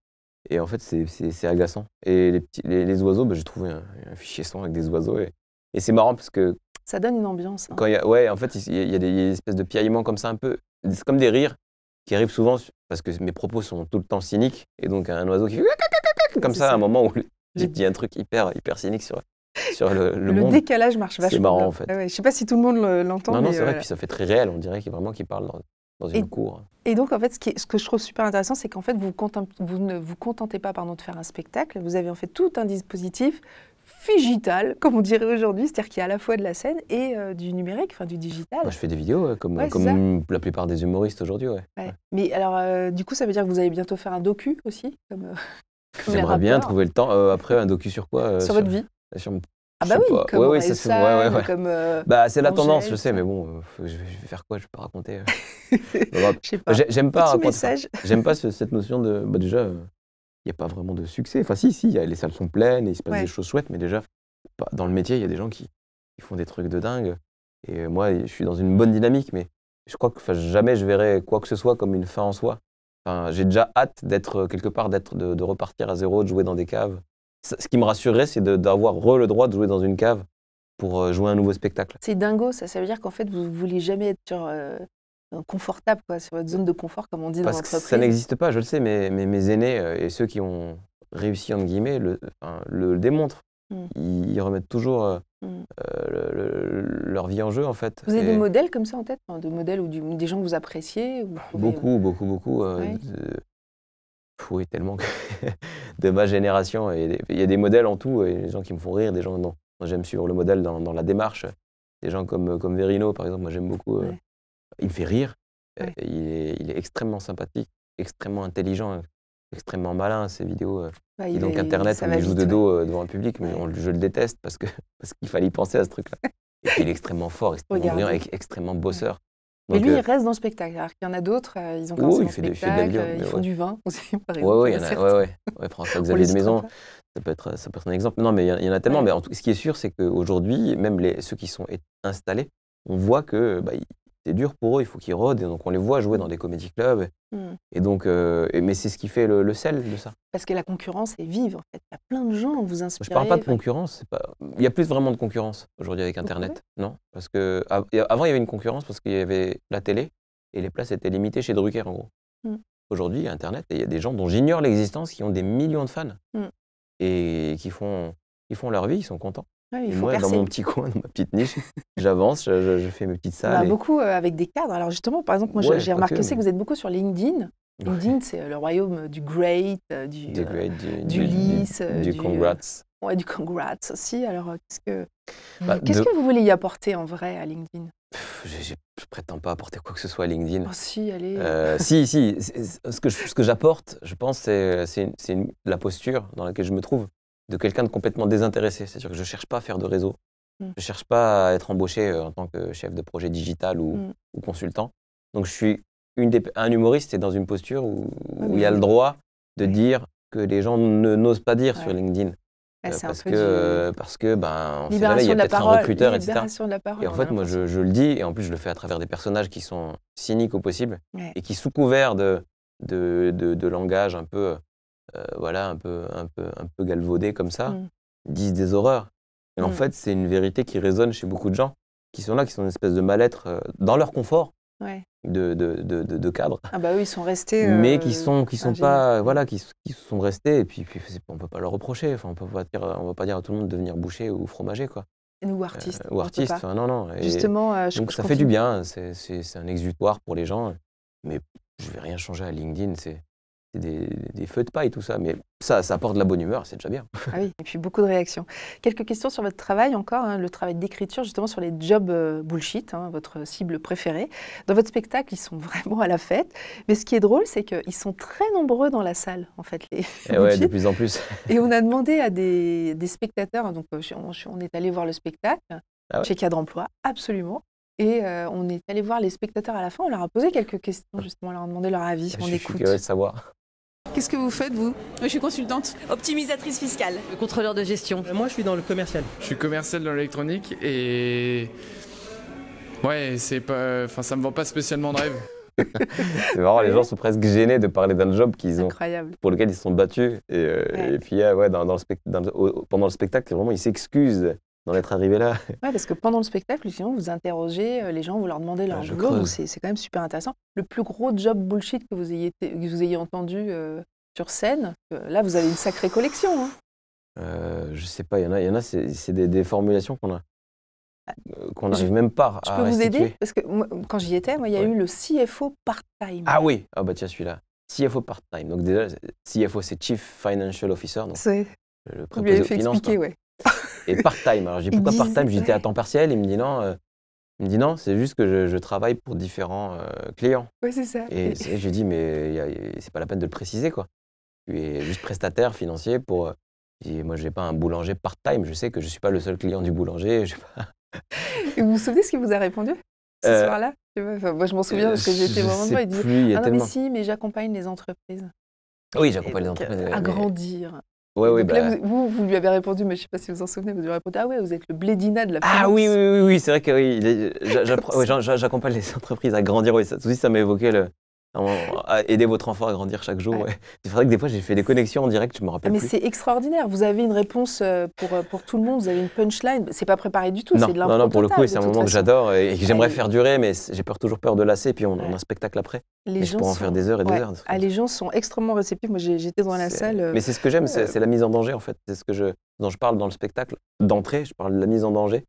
[SPEAKER 2] Et en fait, c'est agaçant. Et les, petits, les, oiseaux, bah, j'ai trouvé un, fichier son avec des oiseaux. Et, et c'est marrant parce que.
[SPEAKER 1] Ça donne une ambiance. Hein. Quand y
[SPEAKER 2] a, ouais, en fait, il y, a des espèces de piaillements comme ça, un peu. C'est comme des rires qui arrivent souvent parce que mes propos sont tout le temps cyniques. Et donc, un oiseau qui fait comme ça, à un moment où j'ai dit un truc hyper, hyper cynique sur, sur le, monde. le décalage marche vachement. C'est marrant, en fait.
[SPEAKER 1] ouais, je sais pas si tout le monde l'entend. Non, non, c'est vrai, euh, puis ça
[SPEAKER 2] fait très réel. On dirait qu'il vraiment qu'il parle dans, dans une
[SPEAKER 1] et, Et donc, en fait, ce, qui ce, que je trouve super intéressant, c'est qu'en fait, vous, vous, ne vous contentez pas pardon, de faire un spectacle, vous avez en fait tout un dispositif figital, comme on dirait aujourd'hui, c'est-à-dire qu'il y a à la fois de la scène et euh, du numérique, enfin du digital. Moi, je
[SPEAKER 2] fais des vidéos, comme, comme la plupart des humoristes aujourd'hui.
[SPEAKER 1] Ouais. Mais alors, euh, du coup, ça veut dire que vous allez bientôt faire un docu aussi comme, euh,
[SPEAKER 2] J'aimerais bien trouver le temps. après, un docu sur quoi sur, sur, votre vie Sur ah bah oui, comme ouais, ça euh, bah, c'est la tendance, je sais, mais bon, euh, je vais, faire quoi Je peux raconter. Euh. Bah, bah, j'aime pas. J'aime pas, cette notion de. Bah, déjà, il n'y a pas vraiment de succès. Enfin, si, si, les salles sont pleines et il se passe des choses chouettes, mais déjà, dans le métier, il y a des gens qui, font des trucs de dingue. Et moi, je suis dans une bonne dynamique, mais je crois que jamais je verrai quoi que ce soit comme une fin en soi. Enfin, j'ai déjà hâte d'être quelque part, d'être, de repartir à zéro, de jouer dans des caves ce qui me rassurerait, c'est d'avoir le droit de jouer dans une cave pour euh, jouer un nouveau spectacle.
[SPEAKER 1] C'est dingo, ça. Ça veut dire qu'en fait, vous ne voulez jamais être euh, confortable, quoi, sur votre zone de confort, comme on dit Parce dans Ça n'existe
[SPEAKER 2] pas, je le sais, mais, mes aînés euh, et ceux qui ont réussi, entre guillemets, le, le, démontrent. Hmm. Ils, remettent toujours hmm. leur vie en jeu, en fait. Vous avez des modèles
[SPEAKER 1] comme ça en tête Des modèles ou des gens que vous appréciez
[SPEAKER 2] Beaucoup, beaucoup, beaucoup pourri tellement que de ma génération. Et il y a des modèles en tout, et des gens qui me font rire, des gens dont J'aime suivre le modèle dans, dans, la démarche. Des gens comme, comme Verino, par exemple, moi j'aime beaucoup. Euh, il me fait rire. Euh, il, est, il, est, extrêmement sympathique, extrêmement intelligent, extrêmement malin, ses vidéos. et euh. donc Internet, on les joue de dos devant un public, mais on, je le déteste parce qu'il parce qu'il fallait y penser à ce truc-là. il est extrêmement fort, extrêmement extrêmement bosseur mais lui, euh, il
[SPEAKER 1] reste dans le spectacle. Alors qu'il y en a d'autres, euh, ils ont commencé oh, spectacle, ils font du vin aussi, par exemple. Oui, oui, ouais,
[SPEAKER 2] ouais, François Xavier de Maison, euh, ça peut, être, un exemple. Non, mais il y, en a tellement. Mais en tout, ce qui est sûr, c'est qu'aujourd'hui, même les, ceux qui sont installés, on voit que bah, c'est dur pour eux, il faut qu'ils rodent. Et donc, on les voit jouer dans des comédie clubs. Hmm. Et donc, euh, mais c'est ce qui fait le, sel de ça.
[SPEAKER 1] Parce que la concurrence est vive, en fait. Il y a plein de gens vous inspirent. Je ne parle pas de
[SPEAKER 2] concurrence. Il y a plus vraiment de concurrence aujourd'hui avec Internet, non Parce que avant, il y avait une concurrence parce qu'il y avait la télé et les places étaient limitées chez Drucker, en gros. Hmm. Aujourd'hui, il y a Internet et il y a des gens dont j'ignore l'existence qui ont des millions de fans hmm. et qui font, qui font leur vie, ils sont contents moi, dans mon petit coin, dans ma petite niche, j'avance, je, fais mes petites bah, salles. beaucoup
[SPEAKER 1] euh, avec des cadres. Alors justement, par exemple, moi, j'ai remarqué que, vous êtes beaucoup sur LinkedIn. LinkedIn, c'est euh, le royaume euh, du great, du,
[SPEAKER 2] du, du, du lisse, du, congrats.
[SPEAKER 1] Ouais, du congrats aussi. Alors, qu'est-ce que, bah, qu'est-ce que vous voulez y apporter en vrai à LinkedIn
[SPEAKER 2] je, ne prétends pas apporter quoi que ce soit à LinkedIn. Oh, si, allez. si, si. Ce que, ce que j'apporte, je pense, c'est, la posture dans laquelle je me trouve de quelqu'un de complètement désintéressé. C'est-à-dire que je ne cherche pas à faire de réseau. Mm. Je ne cherche pas à être embauché euh, en tant que chef de projet digital ou, mm. consultant. Donc je suis un humoriste et dans une posture où, ah il y il a le droit de dire que les gens n'osent pas dire sur LinkedIn. Bah,
[SPEAKER 1] euh, parce, que, euh,
[SPEAKER 2] parce que, ben, on sait il y a peut-être un recruteur, etc. et en fait, hein, moi, je, le dis, et en plus, je le fais à travers des personnages qui sont cyniques au possible, et qui, sous couvert de, de, de langage un peu euh, voilà, un peu, un, peu, un peu galvaudés comme ça, mm. disent des horreurs. Et en mm. fait, c'est une vérité qui résonne chez beaucoup de gens qui sont là, qui sont une espèce de mal-être euh, dans leur confort. De, de, de, cadre.
[SPEAKER 1] Ah bah oui, ils sont restés. Euh, mais qui sont, qui sont pas,
[SPEAKER 2] voilà, qui, qui, sont restés. Et puis, puis on peut pas leur reprocher. Enfin, on peut pas dire, on va pas dire à tout le monde de devenir boucher ou fromager, quoi.
[SPEAKER 1] Ou artiste. ou artiste. non, non. Justement, donc ça fait du bien.
[SPEAKER 2] C'est un exutoire pour les gens. Mais je vais rien changer à LinkedIn. C'est des, des, feux de paille, tout ça. Mais ça, ça apporte de la bonne humeur, c'est déjà bien.
[SPEAKER 1] Ah oui, et puis beaucoup de réactions. Quelques questions sur votre travail encore, hein, le travail d'écriture, justement sur les jobs euh, bullshit, hein, votre cible préférée. Dans votre spectacle, ils sont vraiment à la fête. Mais ce qui est drôle, c'est qu'ils sont très nombreux dans la salle, en fait, les. Et eh de plus en plus. et on a demandé à des, spectateurs, hein, donc euh, on, est allé voir le spectacle ah chez Cadre Emploi, absolument. Et euh, on est allé voir les spectateurs à la fin, on leur a posé quelques questions, justement, on leur a demandé leur avis. on ah, écoute.
[SPEAKER 2] savoir.
[SPEAKER 3] Qu'est-ce que vous faites, vous Je suis consultante. Optimisatrice fiscale. contrôleur de gestion. Euh, moi, je suis dans le commercial. Je suis commercial dans l'électronique et. Ouais, c'est pas. Enfin, ça me vend pas spécialement de rêve.
[SPEAKER 2] c'est marrant, les gens sont presque gênés de parler d'un job qu'ils ont, Incroyable. pour lequel ils se sont battus. Et, euh, puis, ah ouais, dans, le pendant le spectacle, vraiment, ils s'excusent d'en être arrivé là.
[SPEAKER 1] Ouais, parce que pendant le spectacle, sinon vous interrogez euh, les gens, vous leur demandez leur ah, job. c'est quand même super intéressant. Le plus gros job bullshit que vous ayez, vous ayez entendu euh, sur scène, euh, là, vous avez une sacrée collection. Je hein.
[SPEAKER 2] Euh, je sais pas, il y en a, y en a c'est des, formulations qu'on a ah, n'arrive même pas je à Je peux vous aider
[SPEAKER 1] Parce que quand j'y étais, il y a eu le CFO part-time. Ah
[SPEAKER 2] oui Ah bah tiens, celui-là. CFO part-time. Donc déjà, CFO, c'est Chief Financial Officer. Donc, le préposé aux finances. Expliquer, ouais et part-time. Alors j'ai pourquoi part-time J'étais à temps partiel. Il me dit non. Euh, il me dit non, c'est juste que je, travaille pour différents euh, clients.
[SPEAKER 1] Oui, c'est ça. Et, j'ai
[SPEAKER 2] je lui dis mais c'est pas la peine de le préciser quoi. Tu es juste prestataire financier pour. Euh, moi, je n'ai pas un boulanger part-time. Je sais que je ne suis pas le seul client du boulanger. Je sais pas.
[SPEAKER 1] vous vous souvenez ce qu'il vous a répondu ce soir-là Moi, je m'en souviens parce que j'étais vraiment pas. Il dit il ah, non, mais si, mais j'accompagne les entreprises. Oui, j'accompagne les entreprises. À grandir. Bah. vous, vous, lui avez répondu, mais je ne sais pas si vous vous en souvenez, vous lui avez répondu Ah ouais, vous êtes le Blédina de la Ah oui, oui,
[SPEAKER 2] oui, oui c'est vrai que oui, j'accompagne les entreprises à grandir. Oui, ça, aussi, ça m'a le, euh, aider votre enfant à grandir chaque jour. C'est vrai que des fois, j'ai fait des connexions en direct, je me rappelle. Ah, plus. mais c'est
[SPEAKER 1] extraordinaire. Vous avez une réponse euh, pour, euh, pour tout le monde, vous avez une punchline. C'est pas préparé du tout, c'est de Non, non, pour le coup, c'est un moment que j'adore
[SPEAKER 2] et, que j'aimerais faire durer, mais j'ai peur, toujours peur de lasser. Puis on, a un spectacle après. Les gens en faire des heures et des heures.
[SPEAKER 1] Ah, les gens sont extrêmement réceptifs. Moi, j'étais dans la salle. Mais c'est ce que j'aime, c'est la mise
[SPEAKER 2] en danger, en fait. C'est ce que je... dont je parle dans le spectacle. D'entrée, je parle de la mise en danger.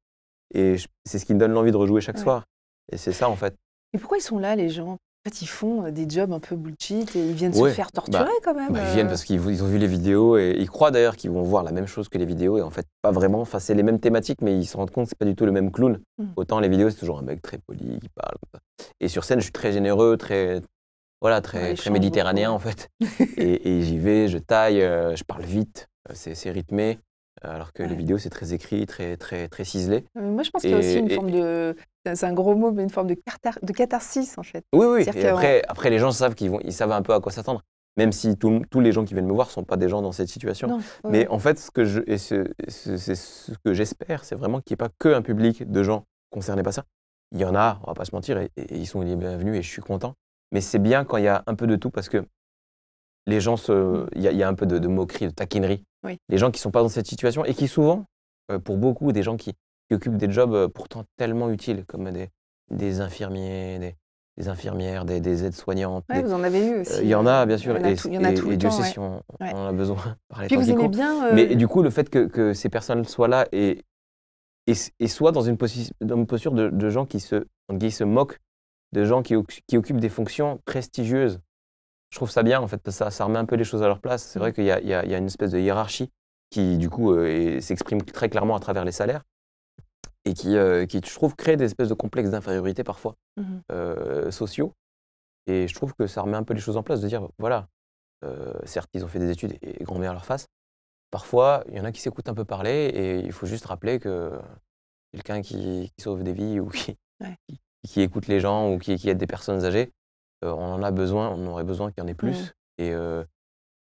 [SPEAKER 2] Et c'est ce qui me donne l'envie de rejouer chaque soir. Et c'est ça, en fait.
[SPEAKER 1] Et pourquoi ils sont là, les gens en fait, ils font euh, des jobs un peu bullshit et ils viennent se faire torturer bah, quand même. Bah, ils viennent euh. parce
[SPEAKER 2] qu'ils ont vu les vidéos et ils croient d'ailleurs qu'ils vont voir la même chose que les vidéos et en fait, pas vraiment. Enfin, c'est les mêmes thématiques, mais ils se rendent compte que c'est pas du tout le même clown. Mmh. Autant les vidéos, c'est toujours un mec très poli qui parle. Et sur scène, je suis très généreux, très. Voilà, très, méditerranéen en fait. et, j'y vais, je taille, je parle vite, c'est rythmé. Alors que les vidéos, c'est très écrit, très, très, très ciselé. Moi, je pense qu'il y a aussi une forme
[SPEAKER 1] de. C'est un gros mot, mais une forme de, catharsis, en fait. Oui, oui. après,
[SPEAKER 2] après, les gens savent qu'ils vont, ils savent un peu à quoi s'attendre. Même si tous les gens qui viennent me voir ne sont pas des gens dans cette situation. Mais en fait, ce que je, ce, que j'espère, c'est vraiment qu'il n'y ait pas qu'un public de gens concernés par ça. Il y en a, on va pas se mentir, et, et ils sont les bienvenus et je suis content. Mais c'est bien quand il y a un peu de tout parce que les gens Il y, a un peu de, moquerie, de taquinerie. Les gens qui ne sont pas dans cette situation et qui souvent, euh, pour beaucoup, des gens qui, occupent des jobs euh, pourtant tellement utiles, comme des, infirmiers, des, infirmières, des, aides-soignantes. vous en avez eu aussi. Euh, il y en a, bien sûr, et, Dieu sait si on, en a besoin. Par les Puis bien. Mais du coup, le fait que, ces personnes soient là et, et, soient dans une, posture de, gens qui se, se moquent de gens qui occupent des fonctions prestigieuses je trouve ça bien, en fait, que ça, ça remet un peu les choses à leur place. C'est vrai mmh. qu'il y, a une espèce de hiérarchie qui, du coup, euh, s'exprime très clairement à travers les salaires et euh, qui, je trouve, crée des espèces de complexes d'infériorité parfois mmh euh, sociaux. Et je trouve que ça remet un peu les choses en place de dire, voilà, certes, ils ont fait des études et, grand mère à leur face. Parfois, il y en a qui s'écoutent un peu parler et il faut juste rappeler que quelqu'un qui, sauve des vies ou qui, qui, écoute les gens ou qui, qui aide des personnes âgées, euh, on en a besoin, on aurait besoin qu'il y en ait plus. Euh,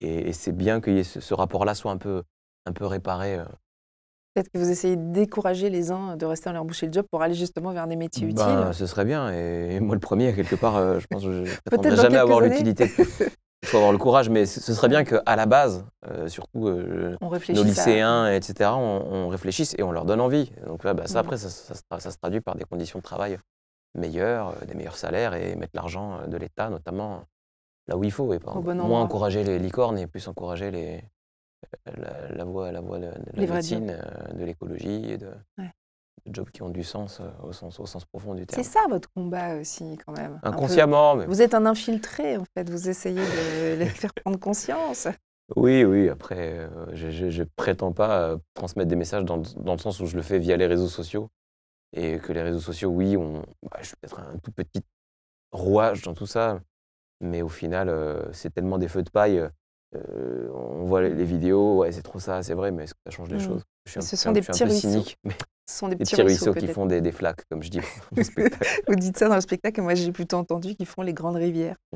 [SPEAKER 2] et, c'est bien que ce, ce rapport-là soit un peu, réparé. Euh.
[SPEAKER 1] Peut-être que vous essayez de décourager les uns de rester en leur boucher de job pour aller justement vers des métiers ben, utiles. ce
[SPEAKER 2] serait bien. Et, moi, le premier, quelque part, je pense que je n'attendrai jamais avoir l'utilité. Il faut avoir le courage, mais ce serait bien qu'à la base, surtout nos lycéens, etc., on, réfléchisse et on leur donne envie. Donc là, bah, ça, après, ça, se traduit par des conditions de travail meilleurs euh, des meilleurs salaires et mettre l'argent euh, de l'État, notamment là où il faut. Et, moins encourager les licornes et plus encourager les, euh, la, la, voie, la voie de, la médecine, de l'écologie, de, de, jobs qui ont du sens, au, sens au sens profond du terme. C'est
[SPEAKER 1] ça votre combat aussi, quand même. Inconsciemment. Mais... Vous êtes un infiltré, en fait. Vous essayez de les faire prendre conscience.
[SPEAKER 2] Oui, oui. Après, je ne prétends pas transmettre des messages dans, dans, le sens où je le fais via les réseaux sociaux. Et que les réseaux sociaux, oui, on, bah, je suis peut-être un tout petit rouage dans tout ça, mais au final, euh, c'est tellement des feux de paille. Euh, on voit les, vidéos, ouais, c'est trop ça, c'est vrai, mais est-ce que ça change les choses Ce sont des petits ruisseaux. Ce sont des petits, ruisseaux, qui font des, flaques, comme je dis.
[SPEAKER 3] Vous
[SPEAKER 1] dites ça dans le spectacle, et moi j'ai plutôt entendu qu'ils font les grandes rivières.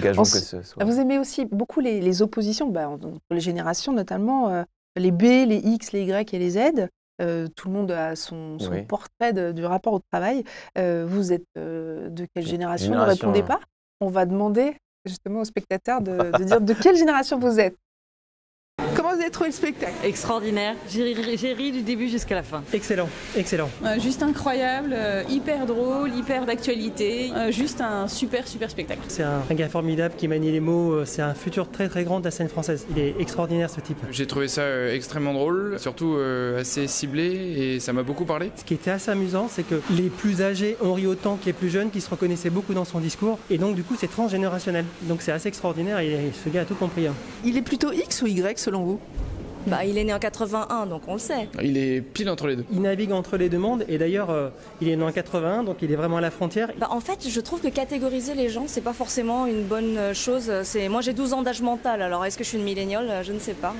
[SPEAKER 2] que ce soit.
[SPEAKER 1] Ah, vous aimez aussi beaucoup les, oppositions, bah, entre les générations notamment, euh, les B, les X, les Y et les Z. Euh, tout le monde a son, portrait du rapport au travail. Euh, vous êtes euh, de quelle génération, Ne répondez hein. pas. On va demander justement aux spectateurs de dire de quelle génération vous êtes.
[SPEAKER 3] C'est trouvé le spectacle Extraordinaire. J'ai ri du début jusqu'à la fin. Excellent, excellent. Euh, juste incroyable, euh, hyper drôle, hyper d'actualité. Euh, juste un super, super spectacle. C'est un, gars formidable qui manie les mots. C'est un futur très, très grand de la scène française. Il est extraordinaire ce type. J'ai trouvé ça extrêmement drôle, surtout assez ciblé et ça m'a beaucoup parlé. Ce qui était assez amusant, c'est que les plus âgés ont ri autant que les plus jeunes qui se reconnaissaient beaucoup dans son discours. Et donc, du coup, c'est transgénérationnel. Donc, c'est assez extraordinaire et ce gars a tout compris. Hein. Il est plutôt X ou Y selon vous
[SPEAKER 2] bah, il est né en 81, donc
[SPEAKER 1] on le sait.
[SPEAKER 3] Il est pile entre les deux. Il navigue entre les deux mondes, et d'ailleurs, euh, il est né en 81, donc il est vraiment à la frontière.
[SPEAKER 1] Bah, en fait, je trouve que catégoriser les gens, n'est pas forcément une bonne euh, chose. C'est Moi, j'ai 12 ans d'âge mental, alors est-ce que je suis une milléniole euh, Je ne sais pas.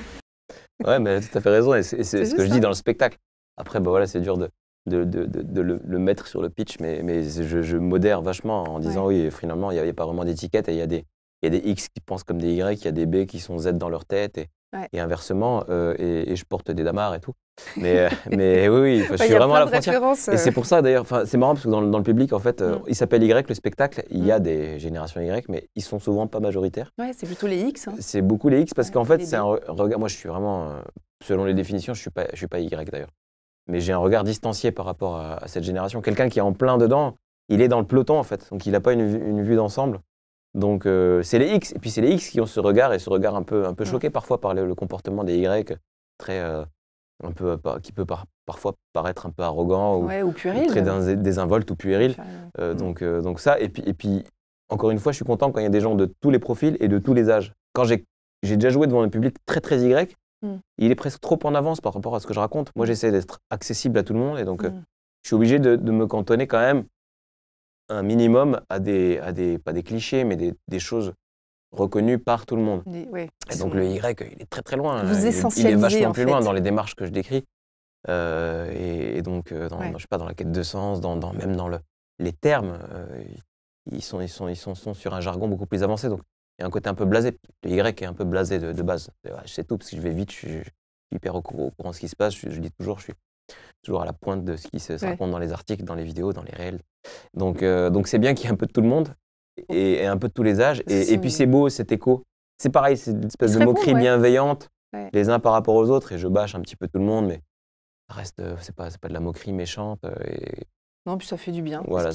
[SPEAKER 2] Ouais, mais tu as fait raison, et c'est ce que je dis dans le spectacle. Après, bah voilà, c'est dur de, de, le, mettre sur le pitch, mais, mais je, modère vachement en disant oui, finalement, il n'y a, pas vraiment d'étiquette, il y, a des X qui pensent comme des Y, il y a des B qui sont Z dans leur tête. Et inversement, euh, et, je porte des damars et tout. Mais, euh, mais oui, je suis vraiment à la frontière. Et euh. c'est pour ça d'ailleurs, c'est marrant parce que dans, le public, en fait, mm. il s'appelle Y, le spectacle, il y a mm. des générations Y, mais ils sont souvent pas majoritaires.
[SPEAKER 1] Ouais, c'est plutôt les X. Hein.
[SPEAKER 2] C'est beaucoup les X parce qu'en fait, c'est un regard. Moi, je suis vraiment, selon les définitions, je suis pas, je suis pas Y d'ailleurs. Mais j'ai un regard distancié par rapport à, cette génération. Quelqu'un qui est en plein dedans, il est dans le peloton en fait, donc il n'a pas une, une vue d'ensemble. Donc euh, c'est les X, et puis c'est les X qui ont ce regard et ce regard un peu, un peu choqué parfois par le, comportement des Y, très, euh, un peu, euh, qui peut parfois paraître un peu arrogant ou, ouais, très désinvolte ou puéril. donc, donc ça, et puis, et puis encore une fois, je suis content quand il y a des gens de tous les profils et de tous les âges. Quand j'ai déjà joué devant un public très très Y, hmm. il est presque trop en avance par rapport à ce que je raconte. Moi hmm. j'essaie d'être accessible à tout le monde et donc hmm. je suis obligé de me cantonner quand même un minimum à des, à des pas des clichés, mais des, des choses reconnues par tout le monde.
[SPEAKER 1] et
[SPEAKER 2] donc le Y, il est très très loin. Hein. il, est vachement plus loin dans les démarches que je décris. Euh, et, donc, euh, dans, je sais pas, dans la quête de sens, dans, même dans le, les termes, euh, ils, sont, ils, sont, ils sont, sur un jargon beaucoup plus avancé. Donc, il y a un côté un peu blasé. Le Y est un peu blasé de, base. Je sais tout, parce que je vais vite, je, suis hyper au courant, de ce qui se passe. je dis toujours, je suis toujours à la pointe de ce qui se, raconte dans les articles, dans les vidéos, dans les réels. Donc euh, donc c'est bien qu'il y ait un peu de tout le monde et, un peu de tous les âges. Et, puis c'est beau cet écho. C'est pareil, c'est une espèce de moquerie bienveillante les uns par rapport aux autres. Et je bâche un petit peu tout le monde, mais reste, euh, c'est pas, pas de la moquerie méchante. Euh, et
[SPEAKER 1] non, puis ça fait du bien. Voilà,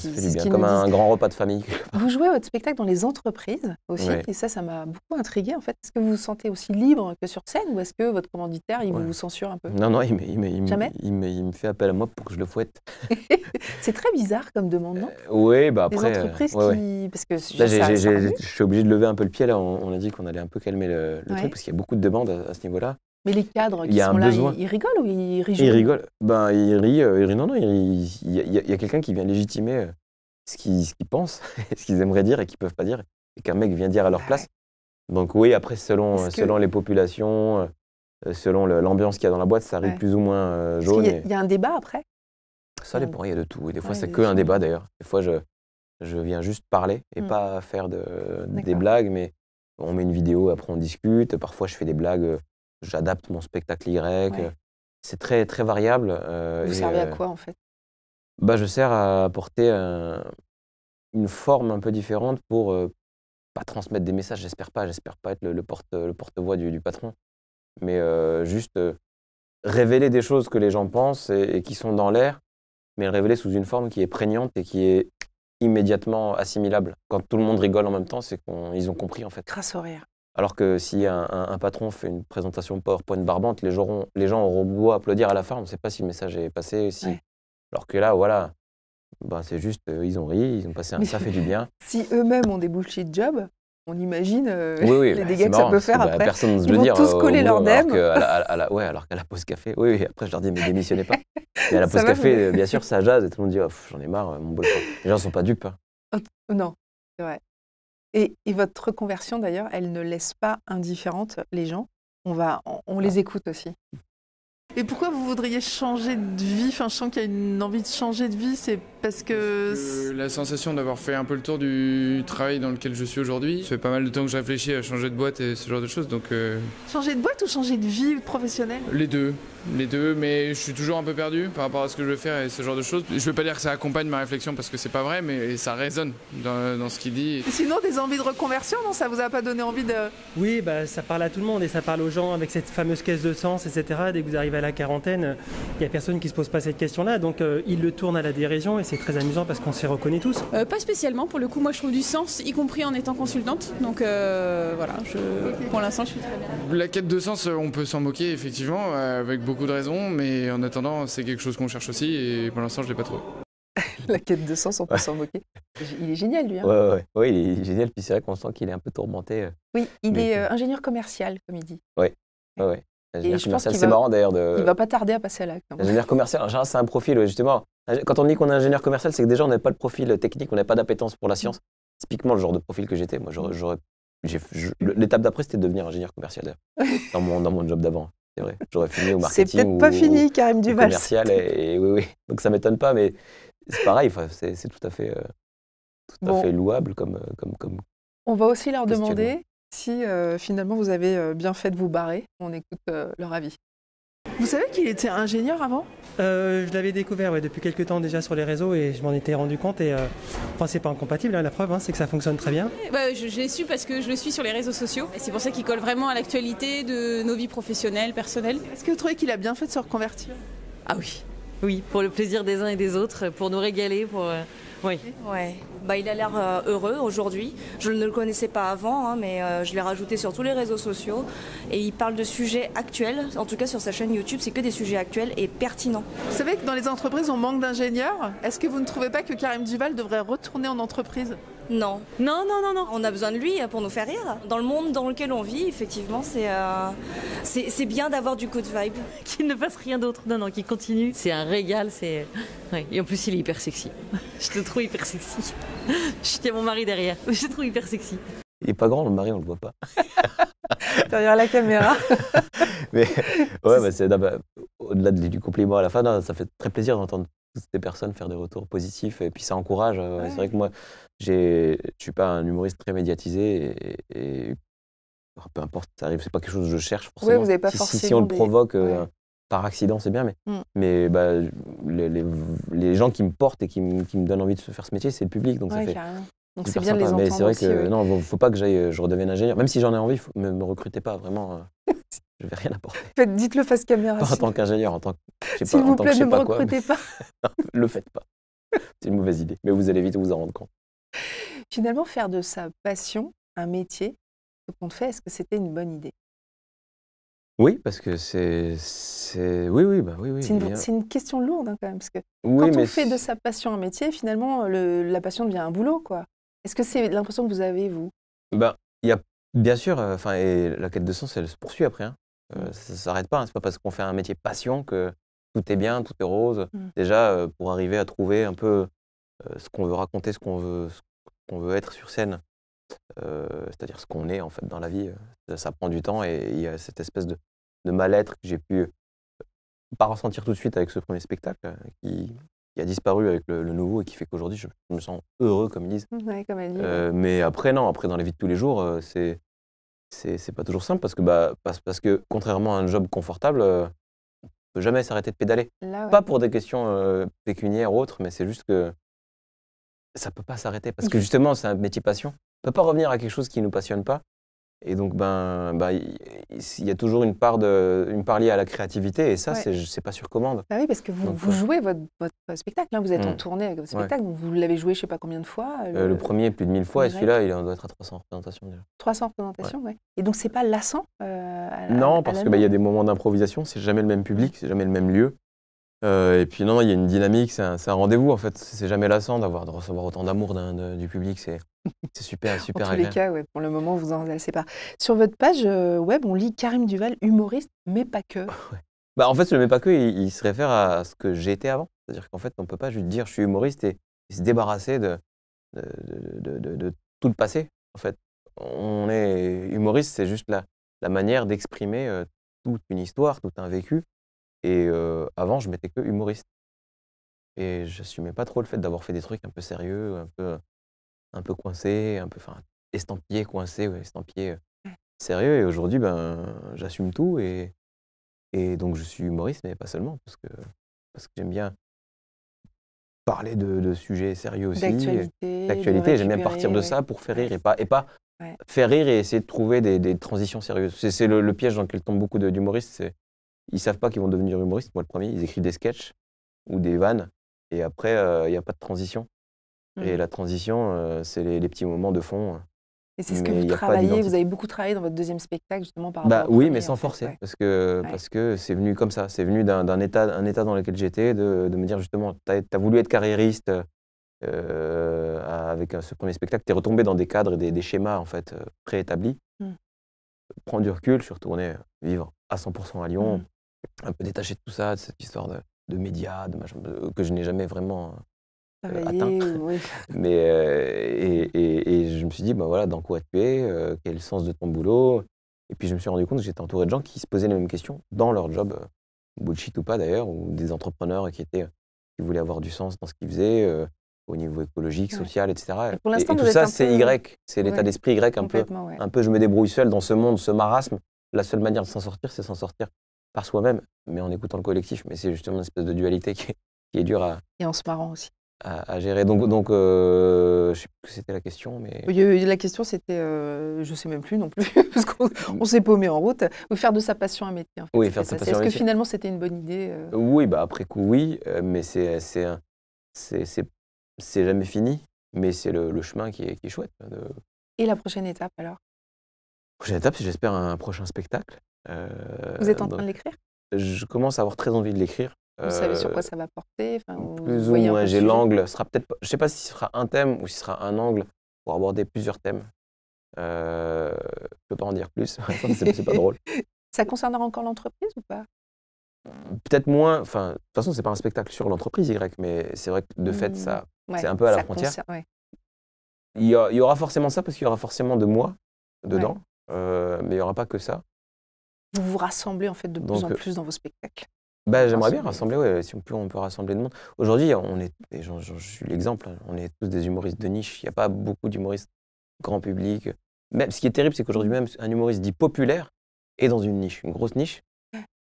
[SPEAKER 1] comme un grand repas de famille. Vous jouez votre spectacle dans les entreprises aussi, et ça, ça m'a beaucoup intrigué en fait. Est-ce que vous vous sentez aussi libre que sur scène, ou est-ce que votre commanditaire, il vous censure un peu Non, non, il
[SPEAKER 2] me, fait appel à moi pour que je le fouette.
[SPEAKER 1] c'est très bizarre comme demande, non euh,
[SPEAKER 2] Oui, bah après...
[SPEAKER 1] Parce que je
[SPEAKER 2] suis obligé de lever un peu le pied, là, on, a dit qu'on allait un peu calmer le, truc, parce qu'il y a beaucoup de demandes à ce niveau-là.
[SPEAKER 1] Mais les cadres qui sont là, ils, rigolent ou ils rigolent Ils rigolent.
[SPEAKER 2] Ben, ils rient, euh, ils rient. Non, non, il y a, quelqu'un qui vient légitimer euh, ce qu'ils pensent, ce qu'ils aimeraient dire et qu'ils peuvent pas dire, et qu'un mec vient dire à leur place. Donc oui, après, selon, euh, selon les populations, selon l'ambiance qu'il y a dans la boîte, ça arrive plus ou moins jaune. Il y, y,
[SPEAKER 1] a un débat après
[SPEAKER 2] Ça dépend, il y a de tout. Et des fois, c'est que un débat d'ailleurs. Des fois, je, je viens juste parler et mmh. pas faire de, des blagues, mais on met une vidéo, après on discute. Parfois, je fais des blagues j'adapte mon spectacle Y. Euh, c'est très, très variable. Euh, Vous servez à euh, quoi en fait bah, Je sers à apporter une forme un peu différente pour pas transmettre des messages, j'espère pas, j'espère pas être le, porte, le porte-voix du, patron, mais juste révéler des choses que les gens pensent et, qui sont dans l'air, mais le révéler sous une forme qui est prégnante et qui est immédiatement assimilable. Quand tout le monde rigole en même temps, c'est qu'ils ont compris en fait. Grâce au rire. Alors que si un, patron fait une présentation PowerPoint barbante, les gens, auront, les gens auront beau applaudir à la fin, on ne sait pas si le message est passé. Alors que là, voilà, ben c'est juste, euh, ils ont ri, ils ont passé un, ça fait du bien.
[SPEAKER 1] Si eux-mêmes ont des bullshit jobs, on imagine euh, les bah, dégâts que ça peut faire bah, après. Personne ne dire. tous euh, coller leur dème.
[SPEAKER 2] Alors, ouais, alors qu'à la pause café, oui, après je leur dis, mais démissionnez pas. Et à la pause café, bien sûr, ça jase et tout le monde dit, oh, j'en ai marre, mon boulot. Les gens ne sont pas dupes. Hein.
[SPEAKER 1] Oh, non, c'est vrai. Et, votre reconversion, d'ailleurs, elle ne laisse pas indifférente les gens. On, va, on, les écoute aussi. Et pourquoi vous voudriez changer de vie enfin, Je sens qu'il y a une envie de changer de vie, c'est parce que...
[SPEAKER 3] La sensation d'avoir fait un peu le tour du travail dans lequel je suis aujourd'hui. Ça fait pas mal de temps que je réfléchis à changer de boîte et ce genre de choses, donc... Euh,
[SPEAKER 1] changer de boîte ou changer de vie professionnelle
[SPEAKER 3] Les deux les deux,
[SPEAKER 2] mais je suis toujours un peu perdu par rapport à ce que je veux faire et ce genre de choses. Je ne veux pas dire que ça accompagne ma réflexion parce que c'est pas vrai, mais ça résonne dans, ce qu'il dit.
[SPEAKER 3] Sinon, des envies de reconversion, non Ça vous a pas donné envie de Oui, bah ça parle à tout le monde et ça parle aux gens avec cette fameuse caisse de sens, etc. Dès que vous arrivez à la quarantaine, il y a personne qui se pose pas cette question-là, donc euh, il le tourne à la dérision et c'est très amusant parce qu'on s'y reconnaît tous.
[SPEAKER 1] Euh, pas spécialement, pour le coup, moi je trouve du sens, y compris en étant consultante. Donc euh, voilà, pour l'instant, je suis très bien.
[SPEAKER 2] La quête de sens, on peut s'en moquer effectivement avec beaucoup de raisons, mais en attendant, c'est quelque chose qu'on cherche aussi et pour l'instant, je ne l'ai pas trouvé.
[SPEAKER 1] la quête de sens, on peut s'en moquer. Il est génial, lui. Hein
[SPEAKER 2] ouais, ouais, il est génial. Puis c'est vrai qu'on sent qu'il est un peu tourmenté. Euh.
[SPEAKER 1] Oui, il est euh, ingénieur commercial, comme il dit.
[SPEAKER 2] Oui, ouais, ouais. Ingénieur commercial, c'est marrant d'ailleurs. De... Il va
[SPEAKER 1] pas tarder à passer à l'acte.
[SPEAKER 2] Ingénieur commercial, c'est un profil, justement. Quand on dit qu'on est ingénieur commercial, c'est que déjà, on n'a pas le profil euh, technique, on n'a pas d'appétence pour la mm. science. Typiquement, le genre de profil que j'étais. Moi, j'aurais. L'étape d'après, c'était de devenir ingénieur commercial, dans mon, dans mon job d'avant c'est J'aurais fini au marketing. peut-être pas fini,
[SPEAKER 1] Karim Duval. Commercial,
[SPEAKER 2] et, oui, oui. Donc ça m'étonne pas, mais c'est pareil, c'est, tout à fait, euh, fait louable comme, euh, comme, comme.
[SPEAKER 1] On va aussi leur demander si euh, finalement vous avez bien fait de vous barrer. On écoute leur avis. Vous savez qu'il était ingénieur avant
[SPEAKER 3] euh, je l'avais découvert depuis quelques temps déjà sur les réseaux et je m'en étais rendu compte. Et euh, c'est pas incompatible, hein, la preuve, hein, c'est que ça fonctionne très bien.
[SPEAKER 1] Bah, je, l'ai su parce que je le suis sur les réseaux sociaux. Et c'est pour ça qu'il colle vraiment à l'actualité de nos vies professionnelles, personnelles. Est-ce que vous trouvez qu'il a bien fait de se reconvertir
[SPEAKER 3] Ah oui, oui, pour le plaisir des uns et des autres, pour nous régaler, pour. Euh, oui.
[SPEAKER 1] Ouais. Bah, il a l'air euh, heureux aujourd'hui. Je ne le connaissais pas avant, hein, mais euh, je l'ai rajouté sur tous les réseaux sociaux. Et il parle de sujets actuels, en tout cas sur sa chaîne YouTube, c'est que des sujets actuels et pertinents. Vous savez que dans les entreprises, on manque d'ingénieurs. Est-ce que vous ne trouvez pas que Karim Duval devrait retourner en entreprise non. Non, non, non, non. On a besoin de lui euh, pour nous faire rire. Dans le monde dans lequel on vit, effectivement, c'est euh, c'est bien d'avoir du code vibe.
[SPEAKER 3] qui ne passe rien d'autre. Non, non, qui continue. C'est un régal. C'est ouais. Et en plus, il est hyper sexy. Je te trouve hyper sexy. Je tiens mon mari derrière. Je te trouve hyper sexy.
[SPEAKER 2] Il n'est pas grand, le mari, on le voit pas.
[SPEAKER 3] derrière la caméra.
[SPEAKER 2] Mais ouais, c'est bah, au-delà du compliment à la fin, ça fait très plaisir d'entendre toutes ces personnes faire des retours positifs et puis ça encourage. Euh, c'est vrai que moi, je suis pas un humoriste très médiatisé et, bah, peu importe, ça arrive, c'est pas quelque chose que je cherche forcément. vous pas si, on le provoque euh, par accident, c'est bien, mais, mmh. mais bah, les, gens qui me portent et qui, me, donnent envie de se faire ce métier, c'est le public. Donc donc c'est bien de les entendre. Mais c'est vrai que non, non, faut pas que j'aille, euh, je redevienne ingénieur. Même si j'en ai envie, ne me, recrutez pas vraiment. Euh, je vais rien apporter.
[SPEAKER 1] dites-le face caméra. Pas en
[SPEAKER 2] tant qu'ingénieur, en tant que. S'il vous plaît, ne me recrutez pas. le faites pas. C'est une mauvaise idée, mais vous allez vite vous en rendre compte.
[SPEAKER 1] Finalement, faire de sa passion un métier, ce qu'on fait, est-ce que c'était une bonne idée
[SPEAKER 2] oui, parce que c'est, c'est, oui, oui, bah oui, C'est une,
[SPEAKER 1] question lourde hein, quand même, parce que quand on fait de sa passion un métier, finalement, la passion devient un boulot, quoi. Est-ce que c'est l'impression que vous avez vous
[SPEAKER 2] bah, il y a bien sûr, euh, enfin, et la quête de sens, elle se poursuit après. Hein. Euh, mmh. Ça ne s'arrête pas. Hein. C'est pas parce qu'on fait un métier passion que tout est bien, tout est rose. Mmh. Déjà, euh, pour arriver à trouver un peu euh, ce qu'on veut raconter, ce qu'on veut, qu'on veut être sur scène, euh, c'est-à-dire ce qu'on est en fait dans la vie. Euh, ça, prend du temps et il y a cette espèce de, mal-être que j'ai pu pas ressentir tout de suite avec ce premier spectacle qui, a disparu avec le, nouveau et qui fait qu'aujourd'hui je, me sens heureux comme ils disent.
[SPEAKER 1] Mmh, comme
[SPEAKER 2] mais après non, après dans la vie de tous les jours c'est c'est pas toujours simple parce que bah parce, que contrairement à un job confortable, on on peut jamais s'arrêter de pédaler. Pas pour des questions pécuniaires ou autres, mais c'est juste que ça peut pas s'arrêter parce mmh. que justement, c'est un métier passion. On peut pas revenir à quelque chose qui nous passionne pas. Et donc, ben, ben il y a toujours une part, de, une part liée à la créativité, et ça, ce c'est pas sur commande. Ah
[SPEAKER 1] oui, parce que vous, vous jouez votre, votre spectacle, là hein. vous êtes en mmh. tournée avec votre spectacle, vous l'avez joué je sais pas combien de fois. Euh, le, premier, plus
[SPEAKER 2] de 1000 fois, et celui-là, il doit être à 300 représentations déjà.
[SPEAKER 1] 300 représentations, oui. Ouais. Et donc, c'est pas lassant euh,
[SPEAKER 2] Non, parce qu'il bah, y a des moments d'improvisation, c'est jamais le même public, c'est jamais le même lieu. Euh, et puis non, il y a une dynamique, c'est un, rendez-vous en fait. C'est jamais lassant d'avoir de recevoir autant d'amour du public, c'est super super. en tous les cas,
[SPEAKER 1] ouais, pour le moment, vous en laissez pas. Sur votre page euh, web, on lit Karim Duval, humoriste, mais pas que.
[SPEAKER 2] Bah, en fait, le mais pas que, il, se réfère à ce que j'étais avant. C'est-à-dire qu'en fait, on peut pas juste dire je suis humoriste et, se débarrasser de de, tout le passé. En fait, on est humoriste, c'est juste la, la manière d'exprimer euh, toute une histoire, tout un vécu. Et avant, je m'étais que humoriste. Et j'assumais pas trop le fait d'avoir fait des trucs un peu sérieux, un peu, un peu coincé, un peu enfin, estampillé, coincé, ouais, estampillé mmh. sérieux. Et aujourd'hui, ben, j'assume tout. Et, et donc, je suis humoriste, mais pas seulement, parce que, parce que j'aime bien parler de, sujets sérieux aussi. D'actualité. J'aime bien partir de ça pour faire rire et pas, et pas faire rire et essayer de trouver des, transitions sérieuses. C'est le, le, piège dans lequel tombent beaucoup d'humoristes ils savent pas qu'ils vont devenir humoristes, moi le premier, ils écrivent des sketchs ou des vannes, et après, euh, il n'y a pas de transition. Et hmm. la transition, euh, c'est les, petits moments de fond. Et c'est ce que vous travaillez, vous
[SPEAKER 1] avez beaucoup travaillé dans votre deuxième spectacle, justement, par bah,
[SPEAKER 2] Oui, mais sans forcer, parce que parce que c'est venu comme ça, c'est venu d'un état, un état dans lequel j'étais, de, me dire justement, tu as, voulu être carriériste euh, avec ce premier spectacle, tu es retombé dans des cadres et des, schémas, en fait, préétablis. Hmm. prendre du recul, je suis retourné vivre à 100% à Lyon, hmm un peu détaché de tout ça, de cette histoire de, médias, que je n'ai jamais vraiment
[SPEAKER 1] euh, atteint.
[SPEAKER 2] Mais, euh, et, je me suis dit, bah voilà, dans quoi tu es, euh, quel est le sens de ton boulot Et puis je me suis rendu compte que j'étais entouré de gens qui se posaient les mêmes questions dans leur job, bullshit ou pas d'ailleurs, ou des entrepreneurs qui étaient qui voulaient avoir du sens dans ce qu'ils faisaient au niveau écologique, social, etc. Et, tout ça, c'est Y, c'est l'état d'esprit Y, un peu, un peu je me débrouille seul dans ce monde, ce marasme. La seule manière de s'en sortir, c'est s'en sortir par soi-même, mais en écoutant le collectif. Mais c'est justement une espèce de dualité qui est, dure à.
[SPEAKER 1] Et en se marrant aussi.
[SPEAKER 2] À, gérer. Donc, donc euh, je sais plus c'était la question, mais.
[SPEAKER 1] la question, c'était. Euh, je sais même plus non plus, parce qu'on s'est paumé en route. Ou faire de sa passion un métier. En fait, oui, faire de sa passion Est-ce que finalement, c'était une bonne idée euh
[SPEAKER 2] Oui, bah, après coup, oui, euh, mais c'est c'est, jamais fini. Mais c'est le, chemin qui est, chouette. Hein,
[SPEAKER 1] Et la prochaine étape alors
[SPEAKER 2] Prochaine étape, c'est j'espère un prochain spectacle. Euh, vous êtes en train de l'écrire Je commence à avoir très envie de l'écrire. Vous savez sur quoi euh, ça
[SPEAKER 1] va porter
[SPEAKER 2] Plus ou moins, j'ai l'angle. Sera peut-être, je ne sais pas si ce sera un thème ou si ce sera un angle pour aborder plusieurs thèmes. Euh, je ne peux pas en dire plus, c'est pas drôle.
[SPEAKER 1] Ça concernera encore l'entreprise ou pas
[SPEAKER 2] Peut-être moins, enfin, de toute façon, c'est pas un spectacle sur l'entreprise Y, mais c'est vrai que de fait, ça, mmh, c'est un peu à la frontière. Il, y aura forcément ça parce qu'il y aura forcément de moi dedans, mais il n'y aura pas que ça
[SPEAKER 1] vous vous rassemblez en fait de plus en euh, plus dans vos spectacles bah, J'aimerais
[SPEAKER 2] bien rassembler, ouais, si on peut, on peut rassembler de monde. Aujourd'hui, on est, je, suis l'exemple, hein, on est tous des humoristes de niche. Il n'y a pas beaucoup d'humoristes grand public. Même, ce qui est terrible, c'est qu'aujourd'hui même, un humoriste dit populaire est dans une niche, une grosse niche.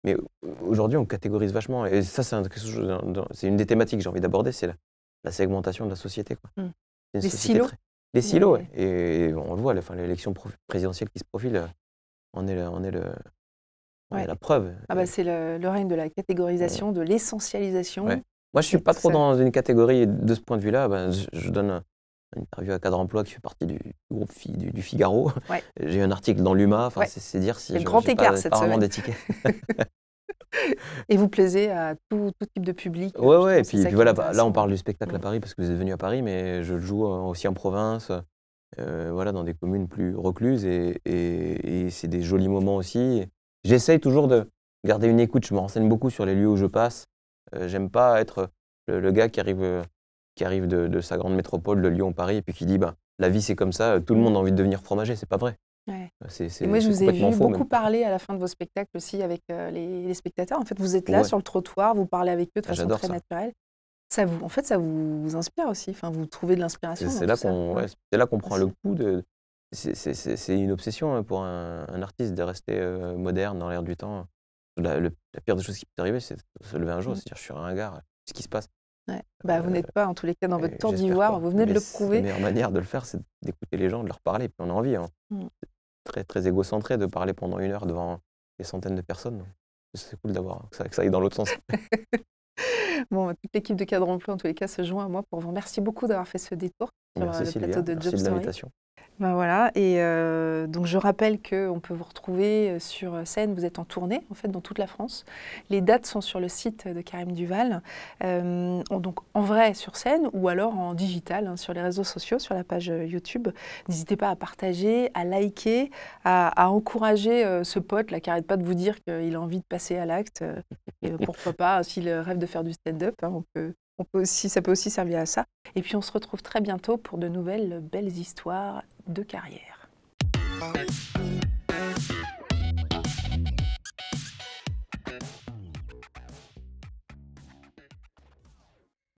[SPEAKER 2] Mais aujourd'hui, on catégorise vachement. Et ça, c'est une des thématiques que j'ai envie d'aborder, c'est la, segmentation de la société. Quoi. Mm. les, silos. les silos. et, on le voit, l'élection présidentielle qui se profile, on euh, est, on est le, la preuve. Ah bah,
[SPEAKER 1] euh, c'est le, règne de la catégorisation, de l'essentialisation. Moi,
[SPEAKER 2] je suis pas trop dans une catégorie de ce point de vue-là. Ben, je, donne une interview à Cadre Emploi qui fait partie du groupe du, Figaro. J'ai un article dans l'UMA. c'est dire si. je, grand écart pas, cette
[SPEAKER 1] Et vous plaisez à tout, type de public. Oui, oui. Et puis, voilà, bah, là, on parle du
[SPEAKER 2] spectacle à mm. Paris parce que vous êtes venu à Paris, mais je joue euh, aussi en province, euh, voilà, dans des communes plus recluses. Et, et c'est des jolis moments aussi. J'essaye toujours de garder une écoute. Je me renseigne beaucoup sur les lieux où je passe. Euh, J'aime pas être le, gars qui arrive, qui arrive de, sa grande métropole, de Lyon, Paris, et puis qui dit bah, la vie c'est comme ça, euh, tout le monde a envie de devenir fromager. C'est pas vrai. Ouais. Euh, moi, je vous ai vu beaucoup
[SPEAKER 1] parlé parler à la fin de vos spectacles aussi avec euh, les, spectateurs. En fait, vous êtes là sur le trottoir, vous parlez avec eux de ah, façon très naturelle. Ça vous, en fait, ça vous, inspire aussi. Enfin, vous trouvez de l'inspiration. C'est là
[SPEAKER 2] qu'on prend le coup de, c'est une obsession hein, pour un, artiste de rester euh, moderne dans l'air du temps. La, pire des choses qui peut arriver, c'est de se lever un jour, cest à mmh. dire je suis un gars, ce qui se passe.
[SPEAKER 1] Euh, bah, vous n'êtes pas en tous les cas dans votre tour d'ivoire, vous venez de le
[SPEAKER 2] prouver. La meilleure manière de le faire, c'est d'écouter les gens, de leur parler, on a envie. Hein. Mmh. Très très égocentré de parler pendant une heure devant des centaines de personnes. C'est cool d'avoir hein, ça, que ça aille dans l'autre sens.
[SPEAKER 1] Bon, toute l'équipe de Cadre Emploi, en tous les cas, se joint à moi pour vous remercier beaucoup d'avoir fait ce détour
[SPEAKER 3] sur euh, le plateau de Merci Job
[SPEAKER 1] ben voilà, et euh, donc je rappelle qu'on peut vous retrouver euh, sur scène, vous êtes en tournée en fait dans toute la France. Les dates sont sur le site de Karim Duval, euh, donc en vrai sur scène ou alors en digital hein, sur les réseaux sociaux, sur la page YouTube. N'hésitez pas à partager, à liker, à, encourager ce pote là qui n'arrête pas de vous dire qu'il a envie de passer à l'acte. et pourquoi pas, hein, s'il rêve de faire du stand-up, hein, aussi, ça peut aussi servir à ça. Et puis on se retrouve très bientôt pour de nouvelles belles histoires de carrière.